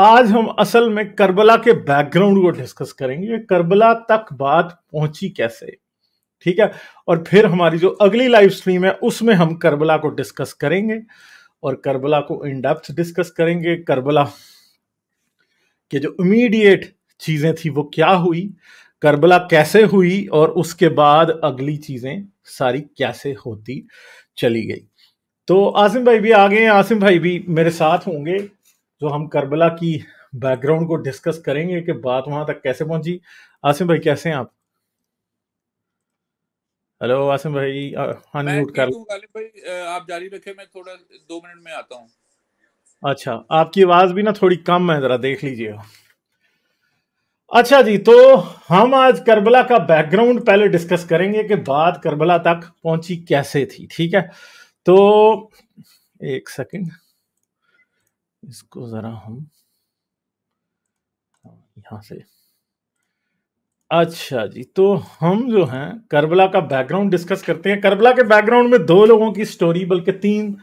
आज हम असल में करबला के बैकग्राउंड को डिस्कस करेंगे करबला तक बात पहुंची कैसे ठीक है और फिर हमारी जो अगली लाइव स्ट्रीम है उसमें हम करबला को डिस्कस करेंगे और करबला को इन डेप्थ डिस्कस करेंगे करबला के जो इमीडिएट चीज़ें थी वो क्या हुई करबला कैसे हुई और उसके बाद अगली चीज़ें सारी कैसे होती चली गई तो आसिम भाई भी आ गए आसिम भाई भी मेरे साथ होंगे जो हम करबला की बैकग्राउंड को डिस्कस करेंगे कि बात वहां तक कैसे पहुंची आसिम भाई कैसे हैं आप हेलो आसिम भाई अनम्यूट कर भाई आप जारी रखें मैं थोड़ा दो मिनट में आता हूं अच्छा आपकी आवाज भी ना थोड़ी कम है जरा देख लीजिए अच्छा जी तो हम आज करबला का बैकग्राउंड पहले डिस्कस करेंगे कि बात करबला तक पहुंची कैसे थी ठीक है तो एक सेकंड इसको ज़रा हम हाँ, यहाँ से अच्छा जी तो हम जो हैं करबला का बैकग्राउंड डिस्कस करते हैं करबला के बैकग्राउंड में दो लोगों की स्टोरी बल्कि तीन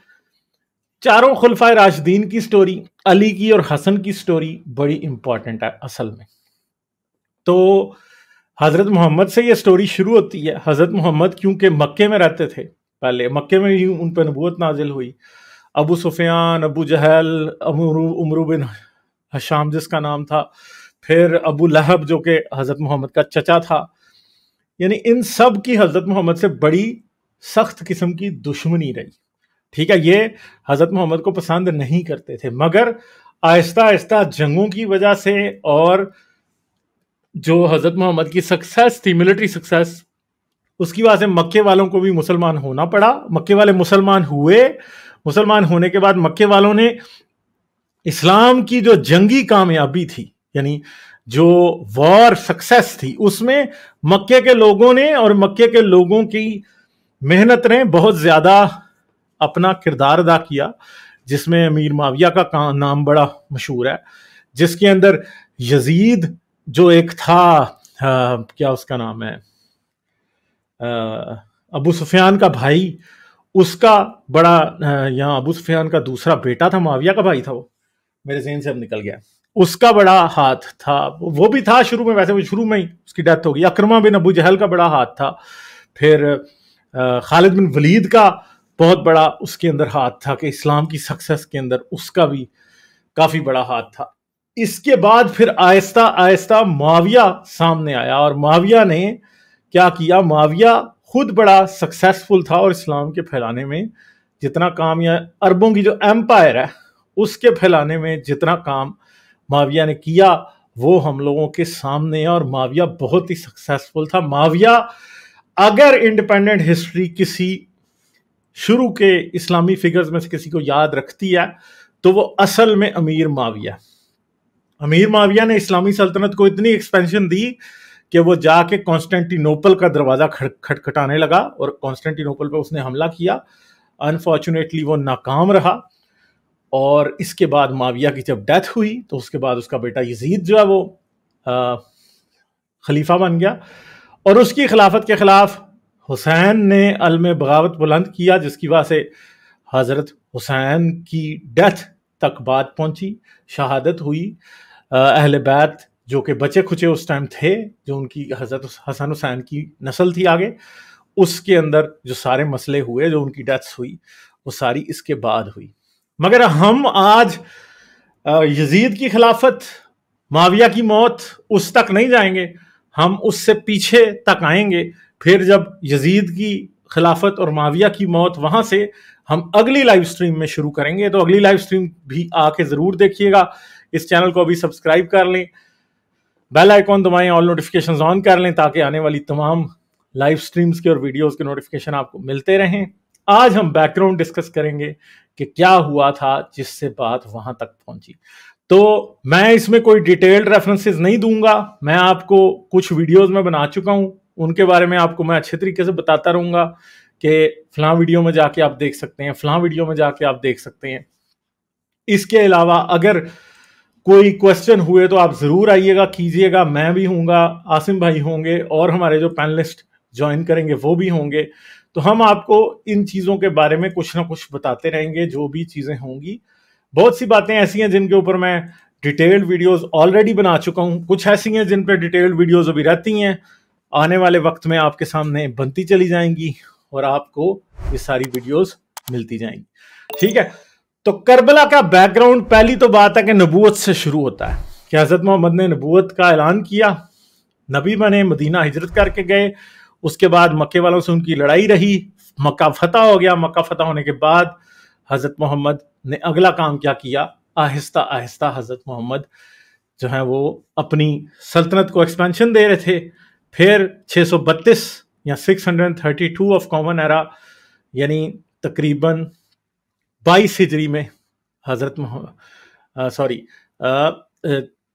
चारों खुलफा राशदीन की स्टोरी अली की और हसन की स्टोरी बड़ी इंपॉर्टेंट है असल में तो हज़रत मोहम्मद से ये स्टोरी शुरू होती है हज़रत मोहम्मद क्योंकि मक्के में रहते थे पहले मक्के में ही उन पर नबूत नाजिल हुई अबू सुफियान अबू जहल उमरू बिन हशाम जिसका नाम था फिर अबू लहब जो कि हज़रत मोहम्मद का चचा था यानी इन सब की हज़रत मोहम्मद से बड़ी सख्त किस्म की दुश्मनी रही ठीक है ये हज़रत मोहम्मद को पसंद नहीं करते थे मगर आहिस्ता आहिस्ता जंगों की वजह से और जो हज़रत मोहम्मद की सक्सेस थी मिलिट्री सक्सेस उसकी वजह से मक्के वालों को भी मुसलमान होना पड़ा मक्के वाले मुसलमान हुए मुसलमान होने के बाद मक्के वालों ने इस्लाम की जो जंगी कामयाबी थी यानी जो वॉर सक्सेस थी उसमें मक्के के लोगों ने और मक्के के लोगों की मेहनत ने बहुत ज़्यादा अपना किरदार अदा किया जिसमें अमीर माविया का नाम बड़ा मशहूर है जिसके अंदर यजीद जो एक था आ, क्या उसका नाम है अबू सुफियान का भाई उसका बड़ा यहाँ अबू सुफियान का दूसरा बेटा था माविया का भाई था वो मेरे जहन से अब निकल गया उसका बड़ा हाथ था वो भी था शुरू में वैसे वो शुरू में ही उसकी डेथ हो गई अक्रमा बिन अबू जहल का बड़ा हाथ था फिर खालिद बिन वलीद का बहुत बड़ा उसके अंदर हाथ था कि इस्लाम की सक्सेस के अंदर उसका भी काफ़ी बड़ा हाथ था इसके बाद फिर आहिस्ता आहिस्ता माविया सामने आया और माविया ने क्या किया माविया खुद बड़ा सक्सेसफुल था और इस्लाम के फैलाने में जितना काम या अरबों की जो एम्पायर है उसके फैलाने में जितना काम माविया ने किया वो हम लोगों के सामने है और माविया बहुत ही सक्सेसफुल था माविया अगर इंडिपेंडेंट हिस्ट्री किसी शुरू के इस्लामी फिगर्स में से किसी को याद रखती है तो वो असल में अमीर माविया अमीर माविया ने इस्लामी सल्तनत को इतनी एक्सपेंशन दी कि वो जाके कॉन्स्टेंटिनोपल का दरवाज़ा खटखटाने लगा और कॉन्स्टेंटिनोपल पर उसने हमला किया अनफॉर्चुनेटली वो नाकाम रहा और इसके बाद माविया की जब डेथ हुई तो उसके बाद उसका बेटा यजीद जो है वो आ, खलीफा बन गया और उसकी खिलाफत के ख़िलाफ़ हुसैन ने अलम बगावत बुलंद किया जिसकी वजह से हज़रत हुसैन की डेथ तक बात पहुंची शहादत हुई अहल बैत जो कि बचे खुचे उस टाइम थे जो उनकी हजरत हसन हुसैन की नस्ल थी आगे उसके अंदर जो सारे मसले हुए जो उनकी डेथ्स हुई वो सारी इसके बाद हुई मगर हम आज यजीद की खिलाफत माविया की मौत उस तक नहीं जाएंगे हम उससे पीछे तक आएंगे फिर जब यजीद की खिलाफत और माविया की मौत वहाँ से हम अगली लाइव स्ट्रीम में शुरू करेंगे तो अगली लाइव स्ट्रीम भी आके ज़रूर देखिएगा इस चैनल को अभी सब्सक्राइब कर लें बेल आइकॉन दबाएं ऑल नोटिफिकेशंस ऑन कर लें ताकि आने वाली तमाम लाइव स्ट्रीम्स के और वीडियोस के नोटिफिकेशन आपको मिलते रहें आज हम बैकग्राउंड डिस्कस करेंगे कि क्या हुआ था जिससे बात वहां तक पहुंची तो मैं इसमें कोई डिटेल्ड रेफरेंसेस नहीं दूंगा मैं आपको कुछ वीडियोस में बना चुका हूं उनके बारे में आपको मैं अच्छे तरीके से बताता रहूंगा कि फलां वीडियो में जाके आप देख सकते हैं फलां वीडियो में जाके आप देख सकते हैं इसके अलावा अगर कोई क्वेश्चन हुए तो आप जरूर आइएगा कीजिएगा मैं भी हूँगा आसिम भाई होंगे और हमारे जो पैनलिस्ट ज्वाइन करेंगे वो भी होंगे तो हम आपको इन चीज़ों के बारे में कुछ ना कुछ बताते रहेंगे जो भी चीज़ें होंगी बहुत सी बातें ऐसी हैं जिनके ऊपर मैं डिटेल्ड वीडियोस ऑलरेडी बना चुका हूं कुछ ऐसी हैं जिन पर डिटेल्ड वीडियोस अभी रहती हैं आने वाले वक्त में आपके सामने बनती चली जाएंगी और आपको ये सारी वीडियोस मिलती जाएंगी ठीक है तो करबला का बैकग्राउंड पहली तो बात है कि नबूत से शुरू होता है कि हज़रत मोहम्मद ने नबूत का ऐलान किया नबी बने मदीना हिजरत करके गए उसके बाद मक्के वालों से उनकी लड़ाई रही मक्का फतह हो गया मक्का फतह होने के बाद हज़रत मोहम्मद ने अगला काम क्या किया आहिस्ता आहिस्ता हज़रत मोहम्मद जो है वो अपनी सल्तनत को एक्सपेंशन दे रहे थे फिर 632 या 632 ऑफ कॉमन एरा यानी तकरीबन बाईस हिजरी में हज़रत सॉरी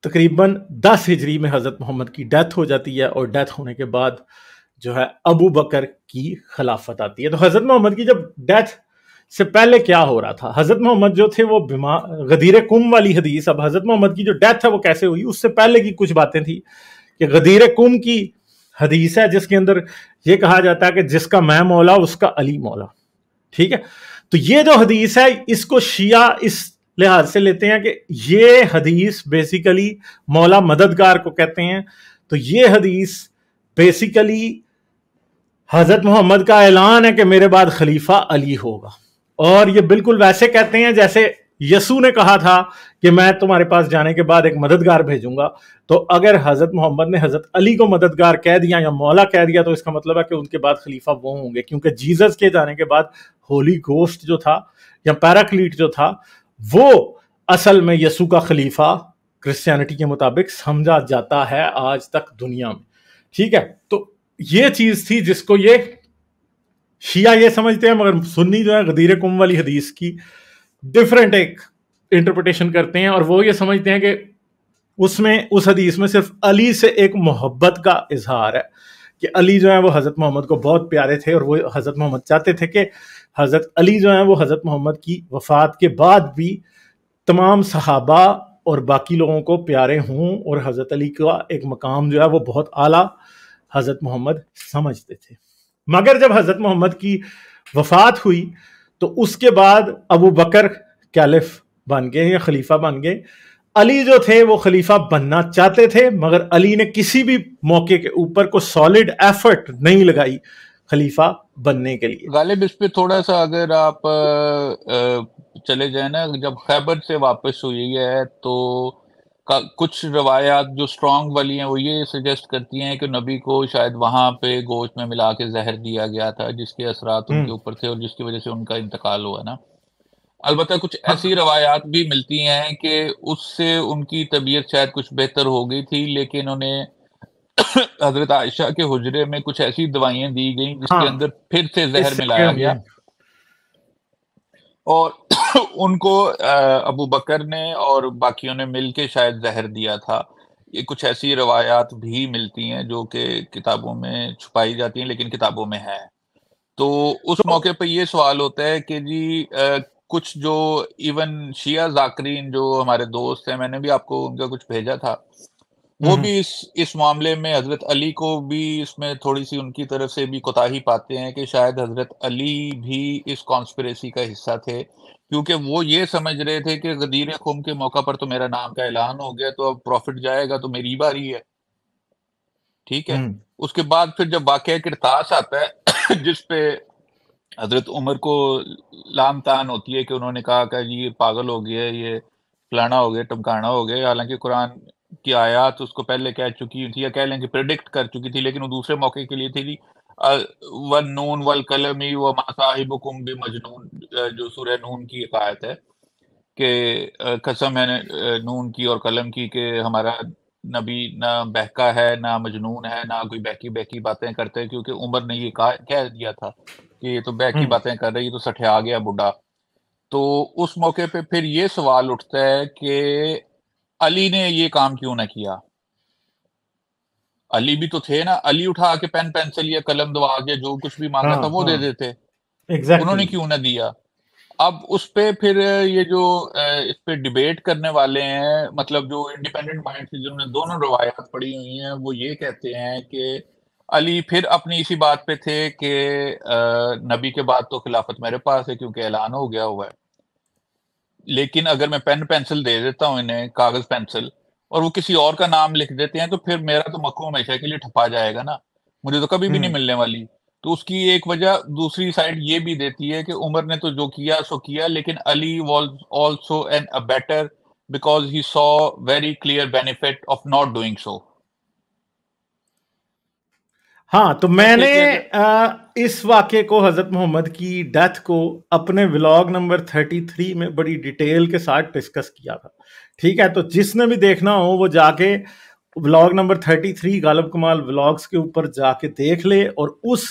तकरीबन दस हिजरी में हज़रत मोहम्मद की डेथ हो जाती है और डेथ होने के बाद जो है अबू बकर की खिलाफत आती है तो हज़रत मोहम्मद की जब डेथ से पहले क्या हो रहा था हज़रत मोहम्मद जो थे वो बीमार गदीर कुम वाली हदीस अब हज़रत मोहम्मद की जो डेथ है वो कैसे हुई उससे पहले की कुछ बातें थी कि गदीर कुम की हदीस है जिसके अंदर ये कहा जाता है कि जिसका मैं मौला उसका अली मौला ठीक है तो ये जो हदीस है इसको शिया इस लिहाज से लेते हैं कि ये हदीस बेसिकली मौला मददगार को कहते हैं तो ये हदीस बेसिकली हज़रत मोहम्मद का ऐलान है कि मेरे बाद खलीफा अली होगा और ये बिल्कुल वैसे कहते हैं जैसे यसु ने कहा था कि मैं तुम्हारे पास जाने के बाद एक मददगार भेजूंगा तो अगर हजरत मोहम्मद ने हजरत अली को मददगार कह दिया या मौला कह दिया तो इसका मतलब है कि उनके बाद खलीफा वो होंगे क्योंकि जीजस के जाने के बाद होली गोस्ट जो था या पैराक्लीट जो था वो असल में यसु का खलीफा क्रिश्चियनिटी के मुताबिक समझा जाता है आज तक दुनिया में ठीक है तो ये चीज थी जिसको ये शिया ये समझते हैं मगर सुन्नी जो है गदीर कुम वाली हदीस की डिफरेंट एक इंटरप्रिटेशन करते हैं और वो ये समझते हैं कि उसमें उस हदीस में सिर्फ अली से एक मोहब्बत का इजहार है कि अली जो है वो हज़रत मोहम्मद को बहुत प्यारे थे और वो हज़रत मोहम्मद चाहते थे कि हज़रत अली जो है वो हज़रत मोहम्मद की वफ़ात के बाद भी तमाम सहाबा और बाकी लोगों को प्यारे हों और हज़रत अली का एक मकाम जो है वो बहुत आला हज़रत मोहम्मद समझते थे मगर जब हज़रत मोहम्मद की वफ़ात हुई तो उसके बाद अबू बकर कैलिफ बन गए या खलीफा बन गए अली जो थे वो खलीफा बनना चाहते थे मगर अली ने किसी भी मौके के ऊपर को सॉलिड एफर्ट नहीं लगाई खलीफा बनने के लिए गालिब इस पे थोड़ा सा अगर आप चले जाए ना जब खैबर से वापस हुई है तो कुछ रवायात जो स्ट्रॉन्ग वाली हैं वो ये सजेस्ट करती हैं कि नबी को शायद वहाँ पे गोश्त में मिला के जहर दिया गया था जिसके असरात हम्म। उनके ऊपर थे और जिसकी वजह से उनका इंतकाल हुआ ना अलबत्त कुछ ऐसी हाँ। रवायात भी मिलती हैं कि उससे उनकी तबीयत शायद कुछ बेहतर हो गई थी लेकिन उन्हें हजरत आयशा के हजरे में कुछ ऐसी दवाइयां दी गई जिसके हाँ। अंदर फिर से जहर मिलाया गया और उनको अबू बकर ने और बाकियों ने मिल के शायद जहर दिया था ये कुछ ऐसी रवायात भी मिलती हैं जो कि किताबों में छुपाई जाती हैं लेकिन किताबों में है तो उस तो मौके पर ये सवाल होता है कि जी आ, कुछ जो इवन शिया जाकरीन जो हमारे दोस्त हैं मैंने भी आपको उनका कुछ भेजा था वो हम्म। भी इस इस मामले में हजरत अली को भी इसमें थोड़ी सी उनकी तरफ से भी कोताही पाते हैं कि शायद हजरत अली भी इस कॉन्स्परेसी का हिस्सा थे क्योंकि वो ये समझ रहे थे कि गदीर खुम के मौका पर तो मेरा नाम का ऐलान हो गया तो अब प्रॉफिट जाएगा तो मेरी बारी है ठीक है हम्म। उसके बाद फिर जब वाक़ किरतास आता है जिसपे हजरत उमर को लाम तान होती है कि उन्होंने कहा कि ये पागल हो गया ये फलाना हो गया टमकाना हो गया हालांकि कुरान की आयात तो उसको पहले कह चुकी थी या कह लें कि प्रिडिक्ट कर चुकी थी लेकिन वो दूसरे मौके के लिए थी वन नून वल कलमी व मासाहिब बे मजनून जो सूर्य नून की एक आयत है कि कसम है नून की और कलम की कि हमारा नबी ना बहका है ना मजनून है ना कोई बहकी बहकी बातें करते हैं क्योंकि उमर ने ये कहा कह दिया था कि ये तो बहकी हम्म। बातें कर रही है तो सठे आ गया बुढ़ा तो उस मौके पे फिर ये सवाल उठता है कि अली ने ये काम क्यों ना किया अली भी तो थे ना अली उठा के पेन पेंसिल या कलम दवा के जो कुछ भी मांगा हाँ, था वो हाँ, दे देते exactly. उन्होंने क्यों ना दिया अब उस पर फिर ये जो इस पे डिबेट करने वाले हैं मतलब जो इंडिपेंडेंट माइंड से जिन्होंने दोनों रवायात पढ़ी हुई हैं वो ये कहते हैं कि अली फिर अपनी इसी बात पे थे कि नबी के बाद तो खिलाफत मेरे पास है क्योंकि ऐलान हो गया हुआ है लेकिन अगर मैं पेन पेंसिल दे देता हूँ इन्हें कागज पेंसिल और वो किसी और का नाम लिख देते हैं तो फिर मेरा तो मक्खू हमेशा के लिए ठपा जाएगा ना मुझे तो कभी भी नहीं हम्म। मिलने वाली तो उसकी एक वजह दूसरी साइड ये भी देती है कि उमर ने तो जो किया सो किया लेकिन Ali was also an a better because he saw very clear benefit of not doing so हाँ तो, तो मैंने इस वाक्य को हज़रत मोहम्मद की डेथ को अपने व्लॉग नंबर 33 में बड़ी डिटेल के साथ डिस्कस किया था ठीक है तो जिसने भी देखना हो वो जाके व्लॉग नंबर 33 गालब कमाल व्लॉग्स के ऊपर जाके देख ले और उस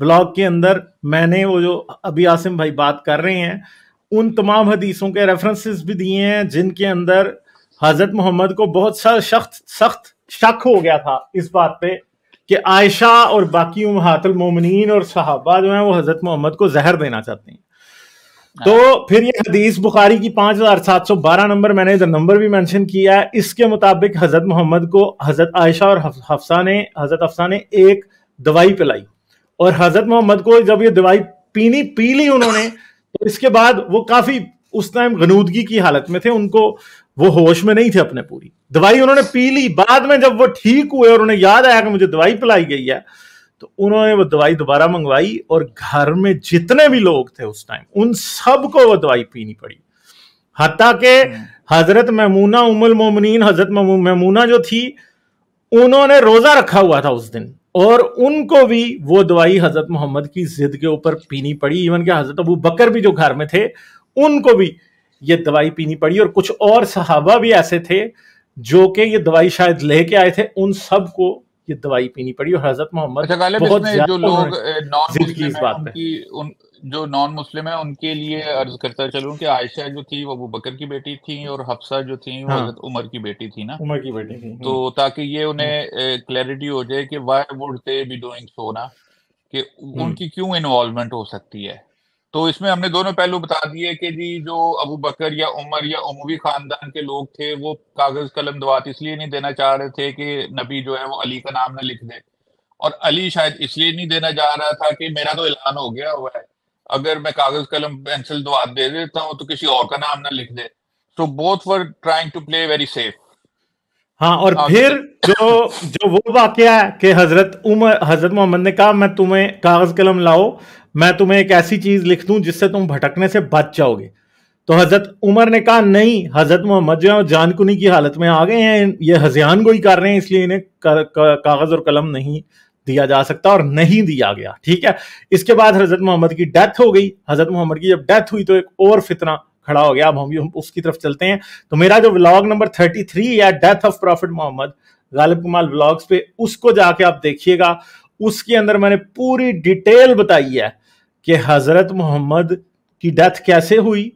व्लॉग के अंदर मैंने वो जो अभी आसिम भाई बात कर रहे हैं उन तमाम हदीसों के रेफरेंसेस भी दिए हैं जिनके अंदर हज़रत मोहम्मद को बहुत सा सख्त सख्त शक हो गया था इस बात पे कि आयशा और बाकी महातल मोमिन और सहाबा जो हैं वो हजरत मोहम्मद को जहर देना चाहते हैं हाँ। तो फिर ये हदीस बुखारी की 5712 नंबर मैंने इधर नंबर भी मेंशन किया है इसके मुताबिक हजरत मोहम्मद को हजरत आयशा और हफ्सा ने हजरत अफसा ने एक दवाई पिलाई और हजरत मोहम्मद को जब ये दवाई पीनी पी ली उन्होंने तो इसके बाद वो काफी उस टाइम गनूदगी की हालत में थे उनको वो होश में नहीं थे अपने पूरी दवाई उन्होंने पी ली बाद में जब वो ठीक हुए और उन्हें याद आया कि मुझे दवाई पिलाई गई है तो उन्होंने वो दवाई दोबारा मंगवाई और घर में जितने भी लोग थे उस टाइम उन सबको वो दवाई पीनी पड़ी हत्या के हजरत ममूना उमल मोमिन हजरत ममूना जो थी उन्होंने रोजा रखा हुआ था उस दिन और उनको भी वो दवाई हजरत मोहम्मद की जिद के ऊपर पीनी पड़ी इवन के हजरत अबू बकर भी जो घर में थे उनको भी ये दवाई पीनी पड़ी और कुछ और सहाबा भी ऐसे थे जो कि ये दवाई शायद लेके आए थे उन सब को ये दवाई पीनी पड़ी और हजरत मोहम्मद अच्छा, बहुत जो लोग की इस बात जो नॉन मुस्लिम है उनके लिए अर्ज करता चलूं कि आयशा जो थी वो बकर की बेटी थी और हफ्सा जो थी वो हाँ। उमर की बेटी थी ना उमर की बेटी थी तो ताकि ये उन्हें क्लैरिटी हो जाए कि why would they be doing सोना कि हम्म। उनकी क्यों इन्वॉल्वमेंट हो सकती है तो इसमें हमने दोनों पहलू बता दिए कि जी जो अबू बकर या उमर या उमवी खानदान के लोग थे वो कागज कलम दवात इसलिए नहीं देना चाह रहे थे कि नबी जो है वो अली का नाम ना लिख दे और अली शायद इसलिए नहीं देना चाह रहा था कि मेरा तो ऐलान हो गया हुआ है अगर मैं कागज कलम पेंसिल दवात दे देता हूँ तो किसी और का नाम ना लिख दे so both for trying to play very safe हाँ और फिर जो जो वो वाक्य है कि हजरत उमर हजरत मोहम्मद ने कहा मैं तुम्हें कागज कलम लाओ मैं तुम्हें एक ऐसी चीज लिख दूं जिससे तुम भटकने से बच जाओगे तो हजरत उमर ने कहा नहीं हजरत मोहम्मद जो है जानकुनी की हालत में आ गए हैं ये हजियान गोई कर रहे हैं इसलिए इन्हें कागज और कलम नहीं दिया जा सकता और नहीं दिया गया ठीक है इसके बाद हजरत मोहम्मद की डेथ हो गई हजरत मोहम्मद की जब डेथ हुई तो एक और फितना खड़ा हो गया अब हम भी उसकी तरफ चलते हैं तो मेरा जो व्लॉग नंबर थर्टी थ्री या death of prophet Mohammad Ghalib Kamal vlogs पे उसको जाके आप देखिएगा उसके अंदर मैंने पूरी डिटेल बताई है कि हजरत मोहम्मद की डेथ कैसे हुई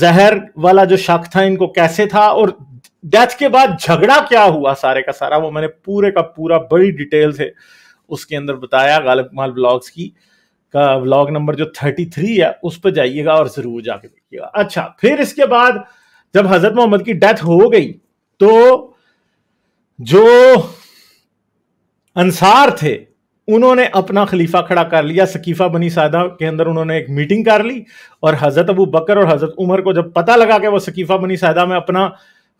जहर वाला जो शक था इनको कैसे था और डेथ के बाद झगड़ा क्या हुआ सारे का सारा वो मैंने पूरे का पूरा बड़ी डिटेल से उसके अंदर बताया गालिब कमाल ब्लॉग्स की का व्लॉग नंबर जो थर्टी थ्री है उस पर जाइएगा और ज़रूर जाके देखिएगा अच्छा फिर इसके बाद जब हज़रत मोहम्मद की डेथ हो गई तो जो अंसार थे उन्होंने अपना खलीफा खड़ा कर लिया सकीफा बनी सादा के अंदर उन्होंने एक मीटिंग कर ली और हज़रत अबू बकर और हज़रत उमर को जब पता लगा कि वो सकीफा बनी सादा में अपना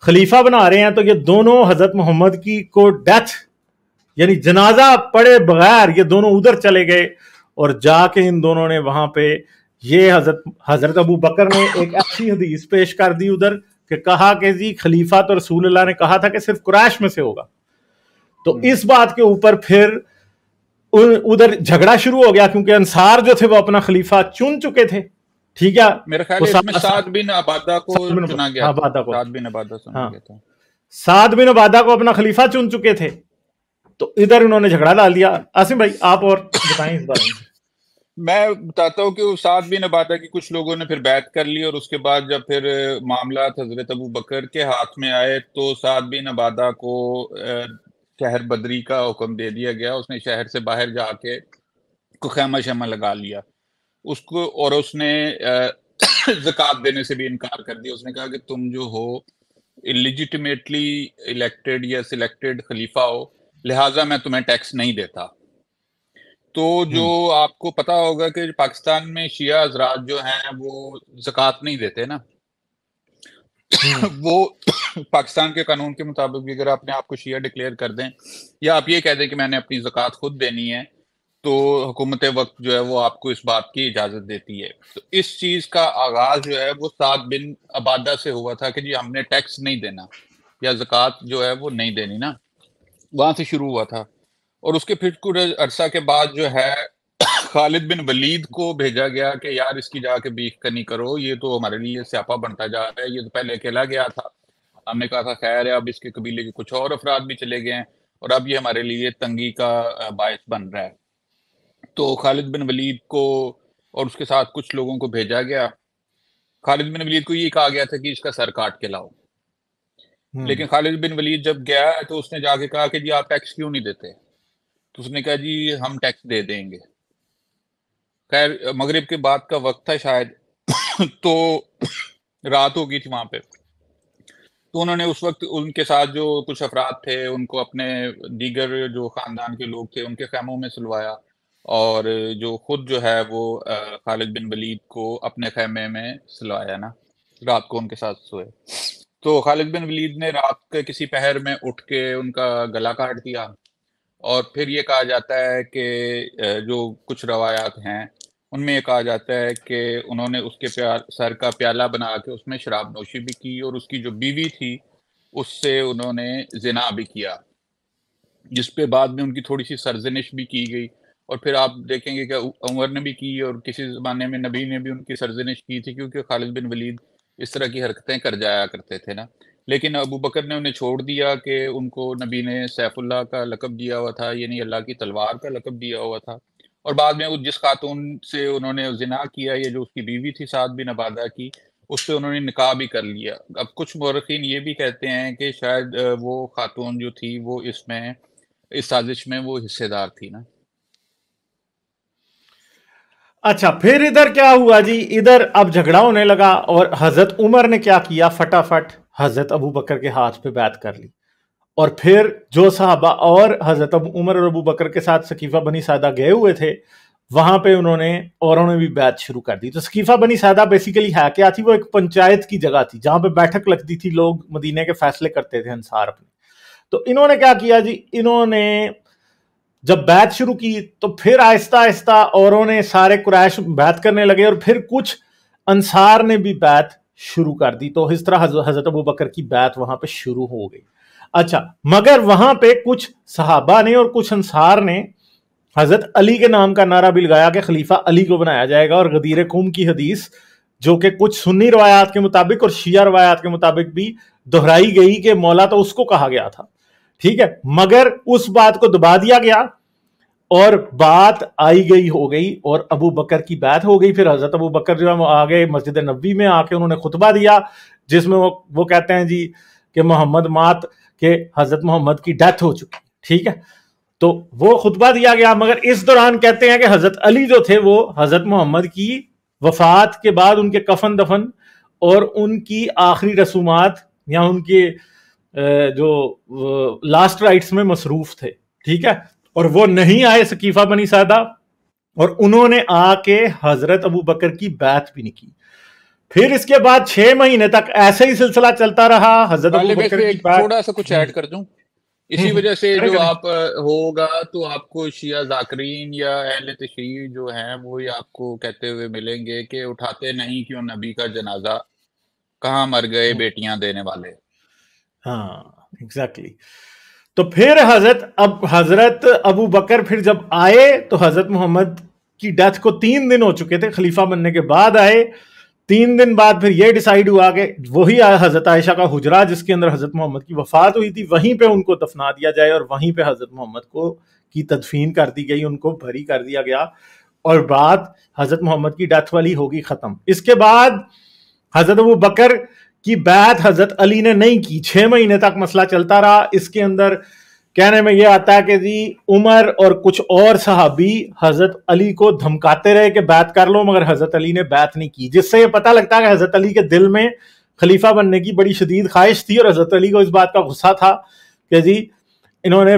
खलीफा बना रहे हैं तो ये दोनों हज़रत मोहम्मद की को डेथ यानी जनाजा पड़े बगैर ये दोनों उधर चले गए और जाके इन दोनों ने वहां पे ये हजरत हजरत अबू बकर ने एक अच्छी हदीस पेश कर दी उधर कि कहा कि जी खलीफा तो रसूल अल्लाह ने कहा था कि सिर्फ कुरैश में से होगा तो हम्म। इस बात के ऊपर फिर उधर झगड़ा शुरू हो गया क्योंकि अंसार जो थे वो अपना खलीफा चुन चुके थे ठीक है मेरे ख्याल तो इसमें साद बिन अबादा को साद बिन अबादा चुना गया हाँ, था साद हाँ। बिन अबादा को अपना खलीफा चुन चुके थे तो इधर उन्होंने झगड़ा डाल दिया आसिम भाई आप और बताएं इस बारे में मैं बताता हूँ कि साथ भी न बात है कि कुछ लोगों ने फिर बैत कर ली और उसके बाद जब फिर मामला हजरत अबू बकर के हाथ में आए तो साथ भी नबादा को शहर बदरी का हुक्म दे दिया गया उसने शहर से बाहर जाके को खैमा शैमा लगा लिया उसको और उसने जक़ात देने से भी इनकार कर दिया उसने कहा कि तुम जो हो इलिजिटमेटली इलेक्टेड या सिलेक्टेड खलीफा हो लिहाजा मैं तुम्हें टैक्स नहीं देता तो जो हम्म। आपको पता होगा कि पाकिस्तान में शिया हजरात जो हैं वो जक़ात नहीं देते ना हम्म। वो पाकिस्तान के कानून के मुताबिक भी अगर आपने आपको शिया डिक्लेयर कर दें या आप ये कह दें कि मैंने अपनी जक़ात खुद देनी है तो हुकूमत वक्त जो है वो आपको इस बात की इजाज़त देती है तो इस चीज़ का आगाज़ जो है वो सात बिन आबादा से हुआ था कि जी हमने टैक्स नहीं देना या जक़ात जो है वो नहीं देनी ना वहां से शुरू हुआ था और उसके फिर कुछ अरसा के बाद जो है खालिद बिन वलीद को भेजा गया कि यार इसकी जाके बीख कनी करो ये तो हमारे लिए स्यापा बनता जा रहा है ये तो पहले अकेला गया था हमने कहा था खैर है अब इसके कबीले के कुछ और अफराद भी चले गए हैं और अब ये हमारे लिए तंगी का बायस बन रहा है तो खालिद बिन वलीद को और उसके साथ कुछ लोगों को भेजा गया खालिद बिन वलीद को ये कहा गया था कि इसका सर काट के लाओ हम्म। लेकिन खालिद बिन वलीद जब गया तो उसने जाके कहा कि जी आप टैक्स क्यों नहीं देते तो उसने कहा जी हम टैक्स दे देंगे खैर मगरिब के बाद का वक्त था शायद तो रात हो गई थी वहां पे तो उन्होंने उस वक्त उनके साथ जो कुछ अफराद थे उनको अपने दीगर जो खानदान के लोग थे उनके खैमों में सुलवाया और जो खुद जो है वो खालिद बिन वलीद को अपने खैमे में सुलवाया ना रात को उनके साथ सोए तो खालिद बिन वलीद ने रात के किसी पहर में उठ के उनका गला काट दिया और फिर ये कहा जाता है कि जो कुछ रवायात हैं उनमें ये कहा जाता है कि उन्होंने उसके प्यार सर का प्याला बना के उसमें शराब नोशी भी की और उसकी जो बीवी थी उससे उन्होंने जिना भी किया जिस पे बाद में उनकी थोड़ी सी सरजनिश भी की गई और फिर आप देखेंगे कि उमर ने भी की और किसी ज़माने में नबी ने भी उनकी सरजनिश की थी क्योंकि खालिद बिन वलीद इस तरह की हरकतें कर जाया करते थे ना लेकिन अबू बकर ने उन्हें छोड़ दिया कि उनको नबी ने सैफुल्ला का लकब दिया हुआ था यानी अल्लाह की तलवार का लकब दिया हुआ था और बाद में जिस खातून से उन्होंने जिना किया या जो उसकी बीवी थी साथ भी नबादा की उस पर उन्होंने निकाह भी कर लिया अब कुछ मौरखीन ये भी कहते हैं कि शायद वो खातून जो थी वो इसमें इस साजिश में वो हिस्सेदार थी ना अच्छा फिर इधर क्या हुआ जी इधर अब झगड़ा होने लगा और हजरत उमर ने क्या किया फटाफट हजरत अबू बकर के हाथ पे बैत कर ली और फिर जो साहबा और हजरत अब उमर और अबू बकर के साथ सकीफा बनी सादा गए हुए थे वहां पे उन्होंने औरों ने भी बैत शुरू कर दी तो सकीफा बनी सादा बेसिकली है क्या थी वो एक पंचायत की जगह थी जहां पे बैठक लगती थी लोग मदीने के फैसले करते थे अंसार अपने तो इन्होंने क्या किया जी इन्होंने जब बैत शुरू की तो फिर आहिस्ता आहिस्ता औरों ने सारे कुरैश बैत करने लगे और फिर कुछ अंसार ने भी बैत शुरू कर दी तो इस तरह हजरत अबू बकर की बैत वहां पे शुरू हो गई अच्छा मगर वहां पे कुछ सहाबा ने और कुछ अंसार ने हजरत अली के नाम का नारा भी लगाया कि खलीफा अली को बनाया जाएगा और गदीर कुम की हदीस जो कि कुछ सुन्नी रवायात के मुताबिक और शिया रवायात के मुताबिक भी दोहराई गई कि मौला तो उसको कहा गया था ठीक है मगर उस बात को दबा दिया गया और बात आई गई हो गई और अबू बकर की बात हो गई फिर हजरत अबू बकर जो है आ गए मस्जिद नबी में आके उन्होंने खुतबा दिया जिसमें वो वो कहते हैं जी कि मोहम्मद मात के हजरत मोहम्मद की डेथ हो चुकी ठीक है तो वो खुतबा दिया गया मगर इस दौरान कहते हैं कि हजरत अली जो थे वो हजरत मोहम्मद की वफात के बाद उनके कफन दफन और उनकी आखिरी रसूमात या उनके जो लास्ट राइट्स में मसरूफ थे ठीक है और वो नहीं आए सकीफा बनी सादा और उन्होंने आके हजरत अबू बकर की बात भी नहीं की फिर इसके बाद छह महीने तक ऐसे ही सिलसिला चलता रहा हजरत अबू बकर की बात थोड़ा सा कुछ ऐड कर दूं इसी हम्म, वजह से जो आप होगा तो आपको शिया जाकरीन या अहल तशी जो है वो ही आपको कहते हुए मिलेंगे कि उठाते नहीं क्यों नबी का जनाजा कहाँ मर गए हम्म। बेटियां देने वाले हाँ एग्जैक्टली तो फिर हजरत अब हजरत अबू बकर फिर जब आए तो हजरत मोहम्मद की डेथ को तीन दिन हो चुके थे खलीफा बनने के बाद आए तीन दिन बाद फिर ये डिसाइड हुआ कि वही हजरत आयशा का हुजरा जिसके अंदर हजरत मोहम्मद की वफात हुई थी वहीं पे उनको दफना दिया जाए और वहीं पे हजरत मोहम्मद को की तदफीन कर दी गई उनको भरी कर दिया गया और बात हजरत मोहम्मद की डेथ वाली होगी खत्म इसके बाद हजरत अबू बकर कि बैत हजरत अली ने नहीं की छह महीने तक मसला चलता रहा इसके अंदर कहने में यह आता है कि जी उमर और कुछ और साहबी हजरत अली को धमकाते रहे कि बैत कर लो मगर हजरत अली ने बैत नहीं की जिससे यह पता लगता है कि हजरत अली के दिल में खलीफा बनने की बड़ी शदीद ख्वाहिश थी और हजरत अली को इस बात का गुस्सा था कि जी इन्होंने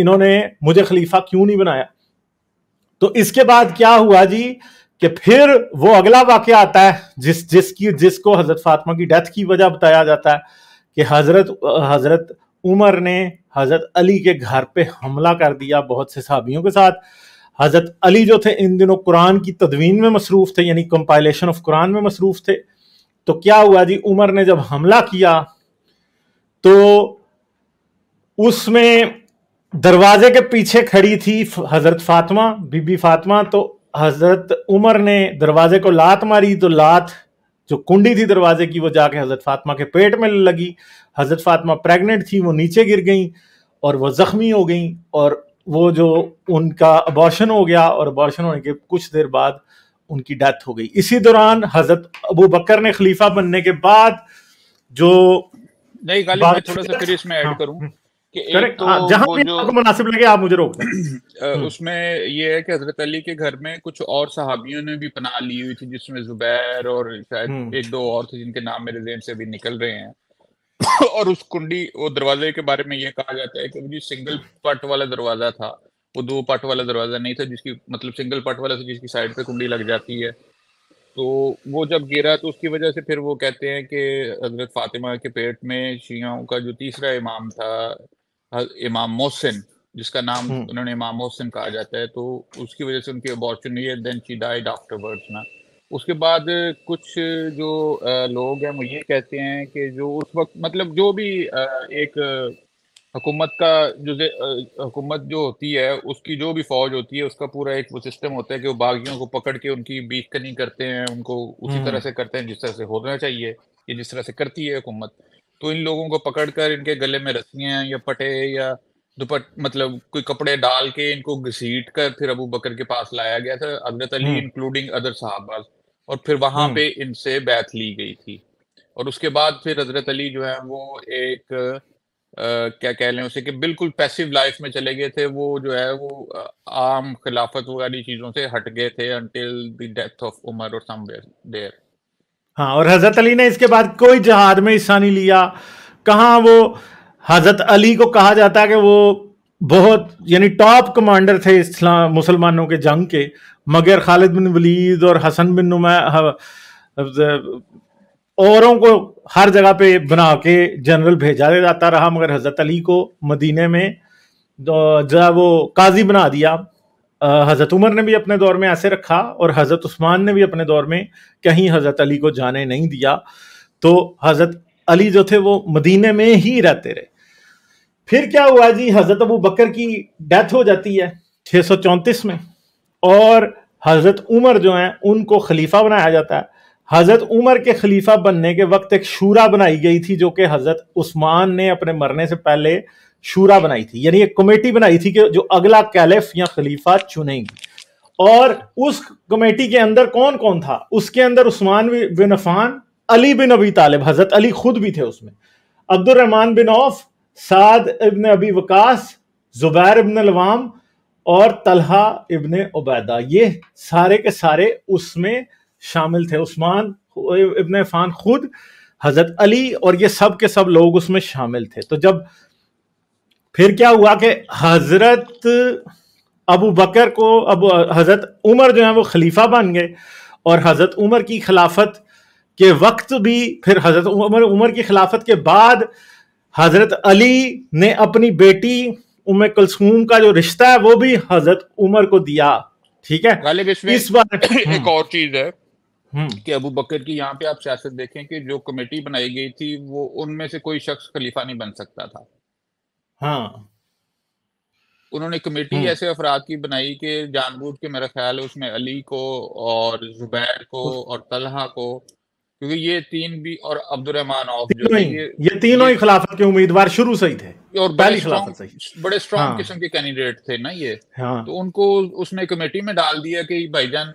इन्होंने मुझे खलीफा क्यों नहीं बनाया तो इसके बाद क्या हुआ जी कि फिर वो अगला वाक्य आता है जिस जिसकी जिसको हजरत फातिमा की डेथ की वजह बताया जाता है कि हजरत हजरत उमर ने हजरत अली के घर पे हमला कर दिया बहुत से सहाबियों के साथ हजरत अली जो थे इन दिनों कुरान की तदवीन में मसरूफ थे यानी कंपाइलेशन ऑफ कुरान में मसरूफ थे तो क्या हुआ जी उमर ने जब हमला किया तो उसमें दरवाजे के पीछे खड़ी थी हजरत फातिमा बीबी फातिमा तो हजरत उमर ने दरवाजे को लात मारी तो लात जो कुंडी थी दरवाजे की वो जाके हजरत फातिमा के पेट में लगी हजरत फातिमा प्रेग्नेंट थी वो नीचे गिर गई और वो जख्मी हो गई और वो जो उनका अबॉर्शन हो गया और अबॉर्शन होने के कुछ देर बाद उनकी डेथ हो गई इसी दौरान हजरत अबू बकर ने खलीफा बनने के बाद जो नहीं मैं थोड़ा सा ऐड हाँ। करूं तो हाँ, मुनासिब लगे आप मुझे रोक हम्म। उसमें ये है कि हजरत अली के घर में कुछ और सहाबियों ने भी पनाह ली हुई थी जिसमें जुबैर और शायद हम्म। एक दो और थे जिनके नाम मेरे जेन से अभी निकल रहे हैं और उस कुंडी वो दरवाजे के बारे में ये कहा जाता है कि वो सिंगल पट वाला दरवाजा था वो दो पट वाला दरवाजा नहीं था जिसकी मतलब सिंगल पट वाला था जिसकी साइड पे कुंडी लग जाती है तो वो जब गिरा तो उसकी वजह से फिर वो कहते हैं कि हजरत फातिमा के पेट में शियाओं का जो तीसरा इमाम था इमाम मोहसिन जिसका नाम हम्म। उन्होंने इमाम मोहसिन कहा जाता है तो उसकी वजह से उनकी अबॉर्चन हुई है देन शी डाइड आफ्टरवर्ड्स ना उसके बाद कुछ जो लोग हैं वो ये कहते हैं कि जो उस वक्त मतलब जो भी एक हुकूमत का जो हुकूमत जो होती है उसकी जो भी फौज होती है उसका पूरा एक वो सिस्टम होता है कि वो बागियों को पकड़ के उनकी बीख करते हैं उनको उसी हम्म। तरह से करते हैं जिस तरह से होना चाहिए ये जिस तरह से करती है हुकूमत तो इन लोगों को पकड़कर इनके गले में रस्सियां या पटे या दुपट मतलब कोई कपड़े डाल के इनको घसीट कर फिर अबू बकर के पास लाया गया था अगरत अली इंक्लूडिंग अदर साहबाज और फिर वहां हम्म। पे इनसे बैथ ली गई थी और उसके बाद फिर हजरत अली जो है वो एक आ, क्या कह लें उसे कि बिल्कुल पैसिव लाइफ में चले गए थे वो जो है वो आम खिलाफत वाली चीजों से हट गए थे until the death of Umar और समवेयर देयर हाँ और हजरत अली ने इसके बाद कोई जहाद में हिस्सा नहीं लिया कहाँ वो हजरत अली को कहा जाता है कि वो बहुत यानी टॉप कमांडर थे इस्लाम मुसलमानों के जंग के मगर खालिद बिन वलीद और हसन बिन नुमा औरों को हर जगह पे बना के जनरल भेजा जाता रहा मगर हजरत अली को मदीने में तो जो वो काजी बना दिया हज़रत उमर ने भी अपने दौर में ऐसे रखा और हज़रत उस्मान ने भी अपने दौर में कहीं हज़रत अली को जाने नहीं दिया तो हज़रत अली जो थे वो मदीने में ही रहते रहे फिर क्या हुआ जी हज़रत अबू बकर की डेथ हो जाती है छः में और हज़रत उमर जो हैं उनको खलीफा बनाया जाता है हज़रत उमर के खलीफा बनने के वक्त एक शूरा बनाई गई थी जो कि हज़रत उस्मान ने अपने मरने से पहले शूरा बनाई थी यानी एक कमेटी बनाई थी कि जो अगला कैलिफ या खलीफा चुनेगी और उस कमेटी के अंदर कौन कौन था उसके अंदर उस्मान बिन अफान अली बिन अबी तालिब हजरत अली खुद भी थे उसमें Rahman bin Awf Saad ibn Abi Waqqas Zubair ibn al Awwam और तलहा इब्न उबैदा ये सारे के सारे उसमें शामिल थे उस्मान इबन अफान खुद हजरत अली और ये सब के सब लोग उसमें शामिल थे तो जब फिर क्या हुआ कि हजरत अबू बकर को अब हजरत उमर जो है वो खलीफा बन गए और हजरत उमर की खिलाफत के वक्त भी फिर हजरत उमर उमर की खिलाफत के बाद हजरत अली ने अपनी बेटी उम कुलसूम का जो रिश्ता है वो भी हजरत उमर को दिया ठीक है इस बार एक हम्म। और चीज है हम्म। कि अबू बकर की यहाँ पे आप सियासत देखें कि जो कमेटी बनाई गई थी वो उनमें से कोई शख्स खलीफा नहीं बन सकता था हाँ उन्होंने कमेटी हम्म। ऐसे अफराद की बनाई कि जानबूझ के मेरा ख्याल है उसमें अली को और जुबैर को और तलहा को क्योंकि ये तीन भी और अब्दुलरहमान ऑफ जो ये, ये तीनों ही खिलाफत के उम्मीदवार शुरू से ही थे और पहली खिलाफत से बड़े स्ट्रॉन्ग हाँ। किस्म के कैंडिडेट थे ना ये हाँ। तो उनको उसने कमेटी में डाल दिया कि भाईजान